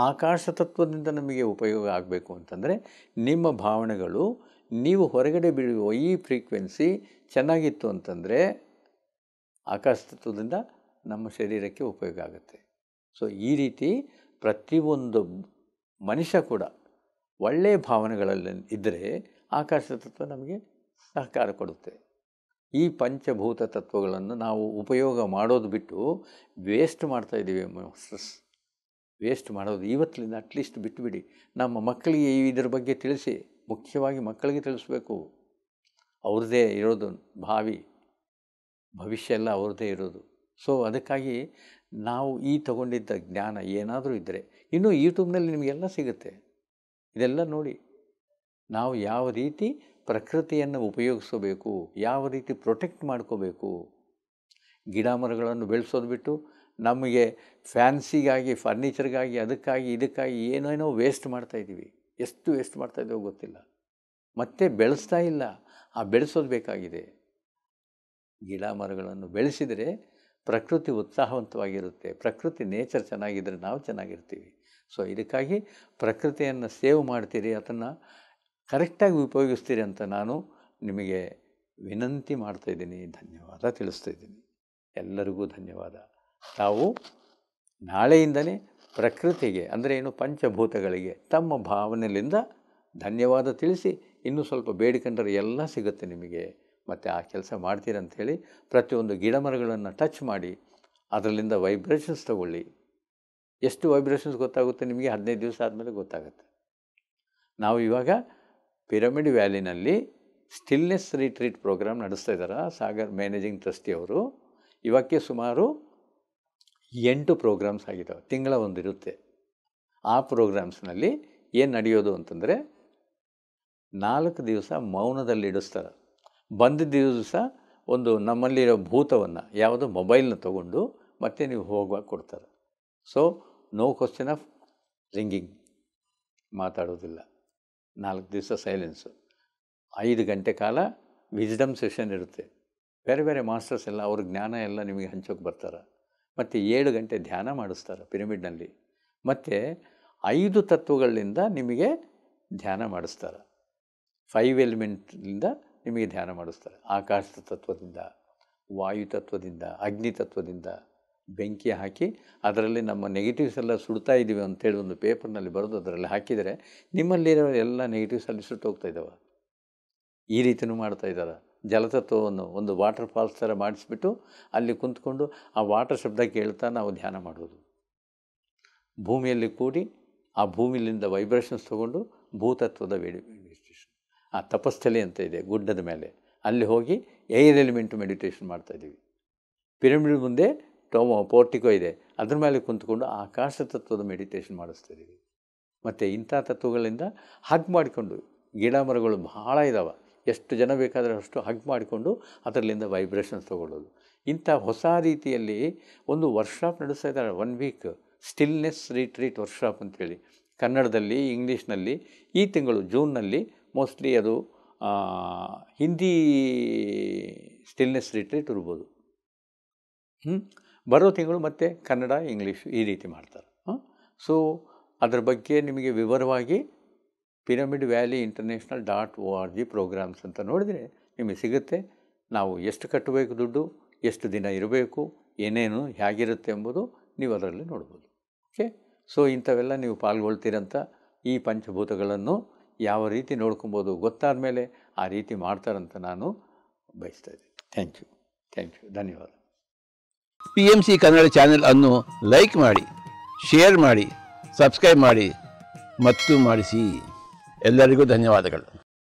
ಆಕಾಶ ತತ್ವದಿಂದ ನಮಗೆ ಉಪಯೋಗ ಆಗಬೇಕು ಅಂತಂದರೆ ನಿಮ್ಮ ಭಾವನೆಗಳು ನೀವು ಹೊರಗಡೆ ಬಿಡುವ ಈ ಫ್ರೀಕ್ವೆನ್ಸಿ ಚೆನ್ನಾಗಿತ್ತು ಅಂತಂದರೆ ಆಕಾಶ ತತ್ವದಿಂದ ನಮ್ಮ ಶರೀರಕ್ಕೆ ಉಪಯೋಗ ಆಗುತ್ತೆ ಸೊ ಈ ರೀತಿ ಪ್ರತಿಯೊಂದು ಮನುಷ್ಯ ಕೂಡ ಒಳ್ಳೆಯ ಭಾವನೆಗಳಲ್ಲಿ ಇದ್ದರೆ ಆಕಾಶ ತತ್ವ ನಮಗೆ ಸಹಕಾರ ಕೊಡುತ್ತೆ ಈ ಪಂಚಭೂತ ತತ್ವಗಳನ್ನು ನಾವು ಉಪಯೋಗ ಮಾಡೋದು ಬಿಟ್ಟು ವೇಸ್ಟ್ ಮಾಡ್ತಾ ಇದ್ದೀವಿ ಮಾಸ್ಟರ್ಸ್ ವೇಸ್ಟ್ ಮಾಡೋದು ಇವತ್ತಿನಿಂದ ಅಟ್ಲೀಸ್ಟ್ ಬಿಟ್ಟುಬಿಡಿ ನಮ್ಮ ಮಕ್ಕಳಿಗೆ ಇದರ ಬಗ್ಗೆ ತಿಳಿಸಿ ಮುಖ್ಯವಾಗಿ ಮಕ್ಕಳಿಗೆ ತಿಳಿಸ್ಬೇಕು ಅವ್ರದ್ದೇ ಇರೋದು ಭಾವಿ ಭವಿಷ್ಯ ಎಲ್ಲ ಅವ್ರದ್ದೇ ಇರೋದು ಸೊ ಅದಕ್ಕಾಗಿ ನಾವು ಈ ತಗೊಂಡಿದ್ದ ಜ್ಞಾನ ಏನಾದರೂ ಇದ್ದರೆ ಇನ್ನೂ ಯೂಟ್ಯೂಬ್ನಲ್ಲಿ ನಿಮಗೆಲ್ಲ ಸಿಗುತ್ತೆ ಇದೆಲ್ಲ ನೋಡಿ ನಾವು ಯಾವ ರೀತಿ ಪ್ರಕೃತಿಯನ್ನು ಉಪಯೋಗಿಸಬೇಕು ಯಾವ ರೀತಿ ಪ್ರೊಟೆಕ್ಟ್ ಮಾಡ್ಕೋಬೇಕು ಗಿಡ ಮರಗಳನ್ನು ಬೆಳೆಸೋದು ಬಿಟ್ಟು ನಮಗೆ ಫ್ಯಾನ್ಸಿಗಾಗಿ ಫರ್ನಿಚರ್ಗಾಗಿ ಅದಕ್ಕಾಗಿ ಇದಕ್ಕಾಗಿ ಏನೇನೋ ವೇಸ್ಟ್ ಮಾಡ್ತಾಯಿದ್ದೀವಿ ಎಷ್ಟು ವೇಸ್ಟ್ ಮಾಡ್ತಾ ಮಾಡ್ತಾಯಿದ್ದೀವೋ ಗೊತ್ತಿಲ್ಲ ಮತ್ತೆ ಬೆಳೆಸ್ತಾ ಇಲ್ಲ ಆ ಬೆಳೆಸೋದು ಬೇಕಾಗಿದೆ ಗಿಡ ಮರಗಳನ್ನು ಬೆಳೆಸಿದರೆ ಪ್ರಕೃತಿ ಉತ್ಸಾಹವಂತವಾಗಿರುತ್ತೆ ಪ್ರಕೃತಿ ನೇಚರ್ ಚೆನ್ನಾಗಿದ್ದರೆ ನಾವು ಚೆನ್ನಾಗಿರ್ತೀವಿ ಸೊ ಇದಕ್ಕಾಗಿ ಪ್ರಕೃತಿಯನ್ನು ಸೇವ್ ಮಾಡ್ತೀರಿ ಅದನ್ನು ಕರೆಕ್ಟಾಗಿ ಉಪಯೋಗಿಸ್ತೀರಿ ಅಂತ ನಾನು ನಿಮಗೆ ವಿನಂತಿ ಮಾಡ್ತಾ ಇದ್ದೀನಿ ಧನ್ಯವಾದ ತಿಳಿಸ್ತಾ ಇದ್ದೀನಿ ಎಲ್ಲರಿಗೂ ಧನ್ಯವಾದ ತಾವು ನಾಳೆಯಿಂದಲೇ ಪ್ರಕೃತಿಗೆ ಅಂದರೆ ಏನು ಪಂಚಭೂತಗಳಿಗೆ ತಮ್ಮ ಭಾವನೆಯಿಂದ ಧನ್ಯವಾದ ತಿಳಿಸಿ ಇನ್ನೂ ಸ್ವಲ್ಪ ಬೇಡಿಕೊಂಡರೆ ಎಲ್ಲ ಸಿಗುತ್ತೆ ನಿಮಗೆ ಮತ್ತು ಆ ಕೆಲಸ ಮಾಡ್ತೀರಂಥೇಳಿ ಪ್ರತಿಯೊಂದು ಗಿಡ ಮರಗಳನ್ನು ಟಚ್ ಮಾಡಿ ಅದರಲ್ಲಿಂದ ವೈಬ್ರೇಷನ್ಸ್ ತಗೊಳ್ಳಿ ಎಷ್ಟು ವೈಬ್ರೇಷನ್ಸ್ ಗೊತ್ತಾಗುತ್ತೆ ನಿಮಗೆ ಹದಿನೈದು ದಿವಸ ಆದಮೇಲೆ ಗೊತ್ತಾಗುತ್ತೆ ನಾವು ಇವಾಗ ಪಿರಮಿಡ್ ವ್ಯಾಲಿನಲ್ಲಿ ಸ್ಟಿಲ್ನೆಸ್ ರಿಟ್ರೀಟ್ ಪ್ರೋಗ್ರಾಮ್ ನಡೆಸ್ತಾ ಇದ್ದಾರೆ ಸಾಗರ್ ಮ್ಯಾನೇಜಿಂಗ್ ಟ್ರಸ್ಟಿಯವರು ಇವಕ್ಕೆ ಸುಮಾರು ಎಂಟು ಪ್ರೋಗ್ರಾಮ್ಸ್ ಆಗಿದ್ದಾವೆ ತಿಂಗಳ ಒಂದಿರುತ್ತೆ ಆ ಪ್ರೋಗ್ರಾಮ್ಸ್ನಲ್ಲಿ ಏನು ನಡೆಯೋದು ಅಂತಂದರೆ ನಾಲ್ಕು ದಿವಸ ಮೌನದಲ್ಲಿ ಇಡಿಸ್ತಾರೆ ಬಂದ ದಿವಸ ಒಂದು ನಮ್ಮಲ್ಲಿರೋ ಭೂತವನ್ನು ಯಾವುದು ಮೊಬೈಲ್ನ ತಗೊಂಡು ಮತ್ತೆ ನೀವು ಹೋಗುವಾಗ ಕೊಡ್ತಾರೆ so no question of ringing ಮಾತಾಡೋದಿಲ್ಲ ನಾಲ್ಕು ದಿವಸ ಸೈಲೆನ್ಸು ಐದು ಗಂಟೆ ಕಾಲ ವಿಜ್ಡಮ್ ಸೆಷನ್ ಇರುತ್ತೆ ಬೇರೆ ಬೇರೆ ಮಾಸ್ಟರ್ಸ್ ಎಲ್ಲ ಅವ್ರ ಜ್ಞಾನ ಎಲ್ಲ ನಿಮಗೆ ಹಂಚೋಕೆ ಬರ್ತಾರೆ ಮತ್ತು ಏಳು ಗಂಟೆ ಧ್ಯಾನ ಮಾಡಿಸ್ತಾರೆ ಪಿರಮಿಡ್ನಲ್ಲಿ ಮತ್ತು ಐದು ತತ್ವಗಳಿಂದ ನಿಮಗೆ ಧ್ಯಾನ ಮಾಡಿಸ್ತಾರೆ ಫೈವ್ ಎಲಿಮೆಂಟ್ನಿಂದ ನಿಮಗೆ ಧ್ಯಾನ ಮಾಡಿಸ್ತಾರೆ ಆಕಾಶ ತತ್ವದಿಂದ ವಾಯು ತತ್ವದಿಂದ ಅಗ್ನಿ ತತ್ವದಿಂದ ಬೆಂಕಿ ಹಾಕಿ ಅದರಲ್ಲಿ ನಮ್ಮ ನೆಗೆಟಿವ್ಸ್ ಎಲ್ಲ ಸುಡ್ತಾ ಇದ್ದೀವಿ ಅಂತೇಳಿ ಒಂದು ಪೇಪರ್ನಲ್ಲಿ ಬರೆದು ಅದರಲ್ಲಿ ಹಾಕಿದರೆ ನಿಮ್ಮಲ್ಲಿರೋ ಎಲ್ಲ ನೆಗೆಟಿವ್ಸ್ ಅಲ್ಲಿ ಹೋಗ್ತಾ ಇದ್ದಾವೆ ಈ ರೀತಿಯೂ ಮಾಡ್ತಾ ಇದ್ದಾರೆ ಜಲತತ್ವವನ್ನು ಒಂದು ವಾಟರ್ ಫಾಲ್ಸ್ ಥರ ಮಾಡಿಸ್ಬಿಟ್ಟು ಅಲ್ಲಿ ಕುಂತ್ಕೊಂಡು ಆ ವಾಟರ್ ಶಬ್ದ ಕೇಳ್ತಾ ನಾವು ಧ್ಯಾನ ಮಾಡೋದು ಭೂಮಿಯಲ್ಲಿ ಕೂಡಿ ಆ ಭೂಮಿಲಿಂದ ವೈಬ್ರೇಷನ್ಸ್ ತೊಗೊಂಡು ಭೂತತ್ವದ ವೇಡಿ ಮೆಡಿಟೇಷನ್ ಆ ತಪಸ್ಥಲಿ ಅಂತ ಇದೆ ಗುಡ್ಡದ ಮೇಲೆ ಅಲ್ಲಿ ಹೋಗಿ ಏರ್ ಎಲಿಮೆಂಟ್ ಮೆಡಿಟೇಷನ್ ಮಾಡ್ತಾಯಿದ್ದೀವಿ ಪಿರಮಿಡ್ ಮುಂದೆ ಟೊಮೊ ಪೋರ್ಟಿಕೋ ಇದೆ ಅದ್ರ ಮೇಲೆ ಕುಂತ್ಕೊಂಡು ಆಕಾಶ ತತ್ವದ ಮೆಡಿಟೇಷನ್ ಮಾಡಿಸ್ತಿದ್ದೀವಿ ಮತ್ತು ಇಂಥ ತತ್ವಗಳಿಂದ ಹಗ್ ಮಾಡಿಕೊಂಡು ಗಿಡ ಮರಗಳು ಭಾಳ ಇದ್ದಾವೆ ಎಷ್ಟು ಜನ ಬೇಕಾದರೆ ಅಷ್ಟು ಹಗ್ ಮಾಡಿಕೊಂಡು ಅದರಲ್ಲಿಂದ ವೈಬ್ರೇಷನ್ಸ್ ತೊಗೊಳ್ಳೋದು ಇಂಥ ಹೊಸ ರೀತಿಯಲ್ಲಿ ಒಂದು ವರ್ಕ್ಶಾಪ್ ನಡೆಸ್ತಾ ಇದ್ದಾರೆ one week stillness retreat workshop ಅಂತೇಳಿ ಕನ್ನಡದಲ್ಲಿ ಇಂಗ್ಲೀಷ್ನಲ್ಲಿ ಈ ತಿಂಗಳು ಜೂನ್ನಲ್ಲಿ ಮೋಸ್ಟ್ಲಿ ಅದು ಹಿಂದಿ ಸ್ಟಿಲ್ನೆಸ್ ರಿಟ್ರೀಟ್ ಇರ್ಬೋದು ಹ್ಞೂ ಬರೋ ತಿಂಗಳು ಮತ್ತೆ ಕನ್ನಡ ಇಂಗ್ಲೀಷ್ ಈ ರೀತಿ ಮಾಡ್ತಾರೆ ಸೊ ಅದರ ಬಗ್ಗೆ ನಿಮಗೆ ವಿವರವಾಗಿ pyramid valley international dot O R G programs ಅಂತ ನೋಡಿದರೆ ನಿಮಗೆ ಸಿಗುತ್ತೆ ನಾವು ಎಷ್ಟು ಕಟ್ಟಬೇಕು ದುಡ್ಡು ಎಷ್ಟು ದಿನ ಇರಬೇಕು ಏನೇನು ಹೇಗಿರುತ್ತೆ ಎಂಬುದು ನೀವು ಅದರಲ್ಲಿ ನೋಡ್ಬೋದು ಓಕೆ ಸೊ ಇಂಥವೆಲ್ಲ ನೀವು ಪಾಲ್ಗೊಳ್ತೀರಂತ ಈ ಪಂಚಭೂತಗಳನ್ನು ಯಾವ ರೀತಿ ನೋಡ್ಕೊಬೋದು ಗೊತ್ತಾದ ಮೇಲೆ ಆ ರೀತಿ ಮಾಡ್ತಾರಂತ ನಾನು ಬಯಸ್ತಾ ಇದ್ದೀನಿ ಥ್ಯಾಂಕ್ ಯು ಥ್ಯಾಂಕ್ ಯು ಧನ್ಯವಾದ P M C Kannada channel ಅನ್ನು ಲೈಕ್ ಮಾಡಿ ಶೇರ್ ಮಾಡಿ ಸಬ್ಸ್ಕ್ರೈಬ್ ಮಾಡಿ ಮತ್ತು ಮಾಡಿಸಿ ಎಲ್ಲರಿಗೂ ಧನ್ಯವಾದಗಳು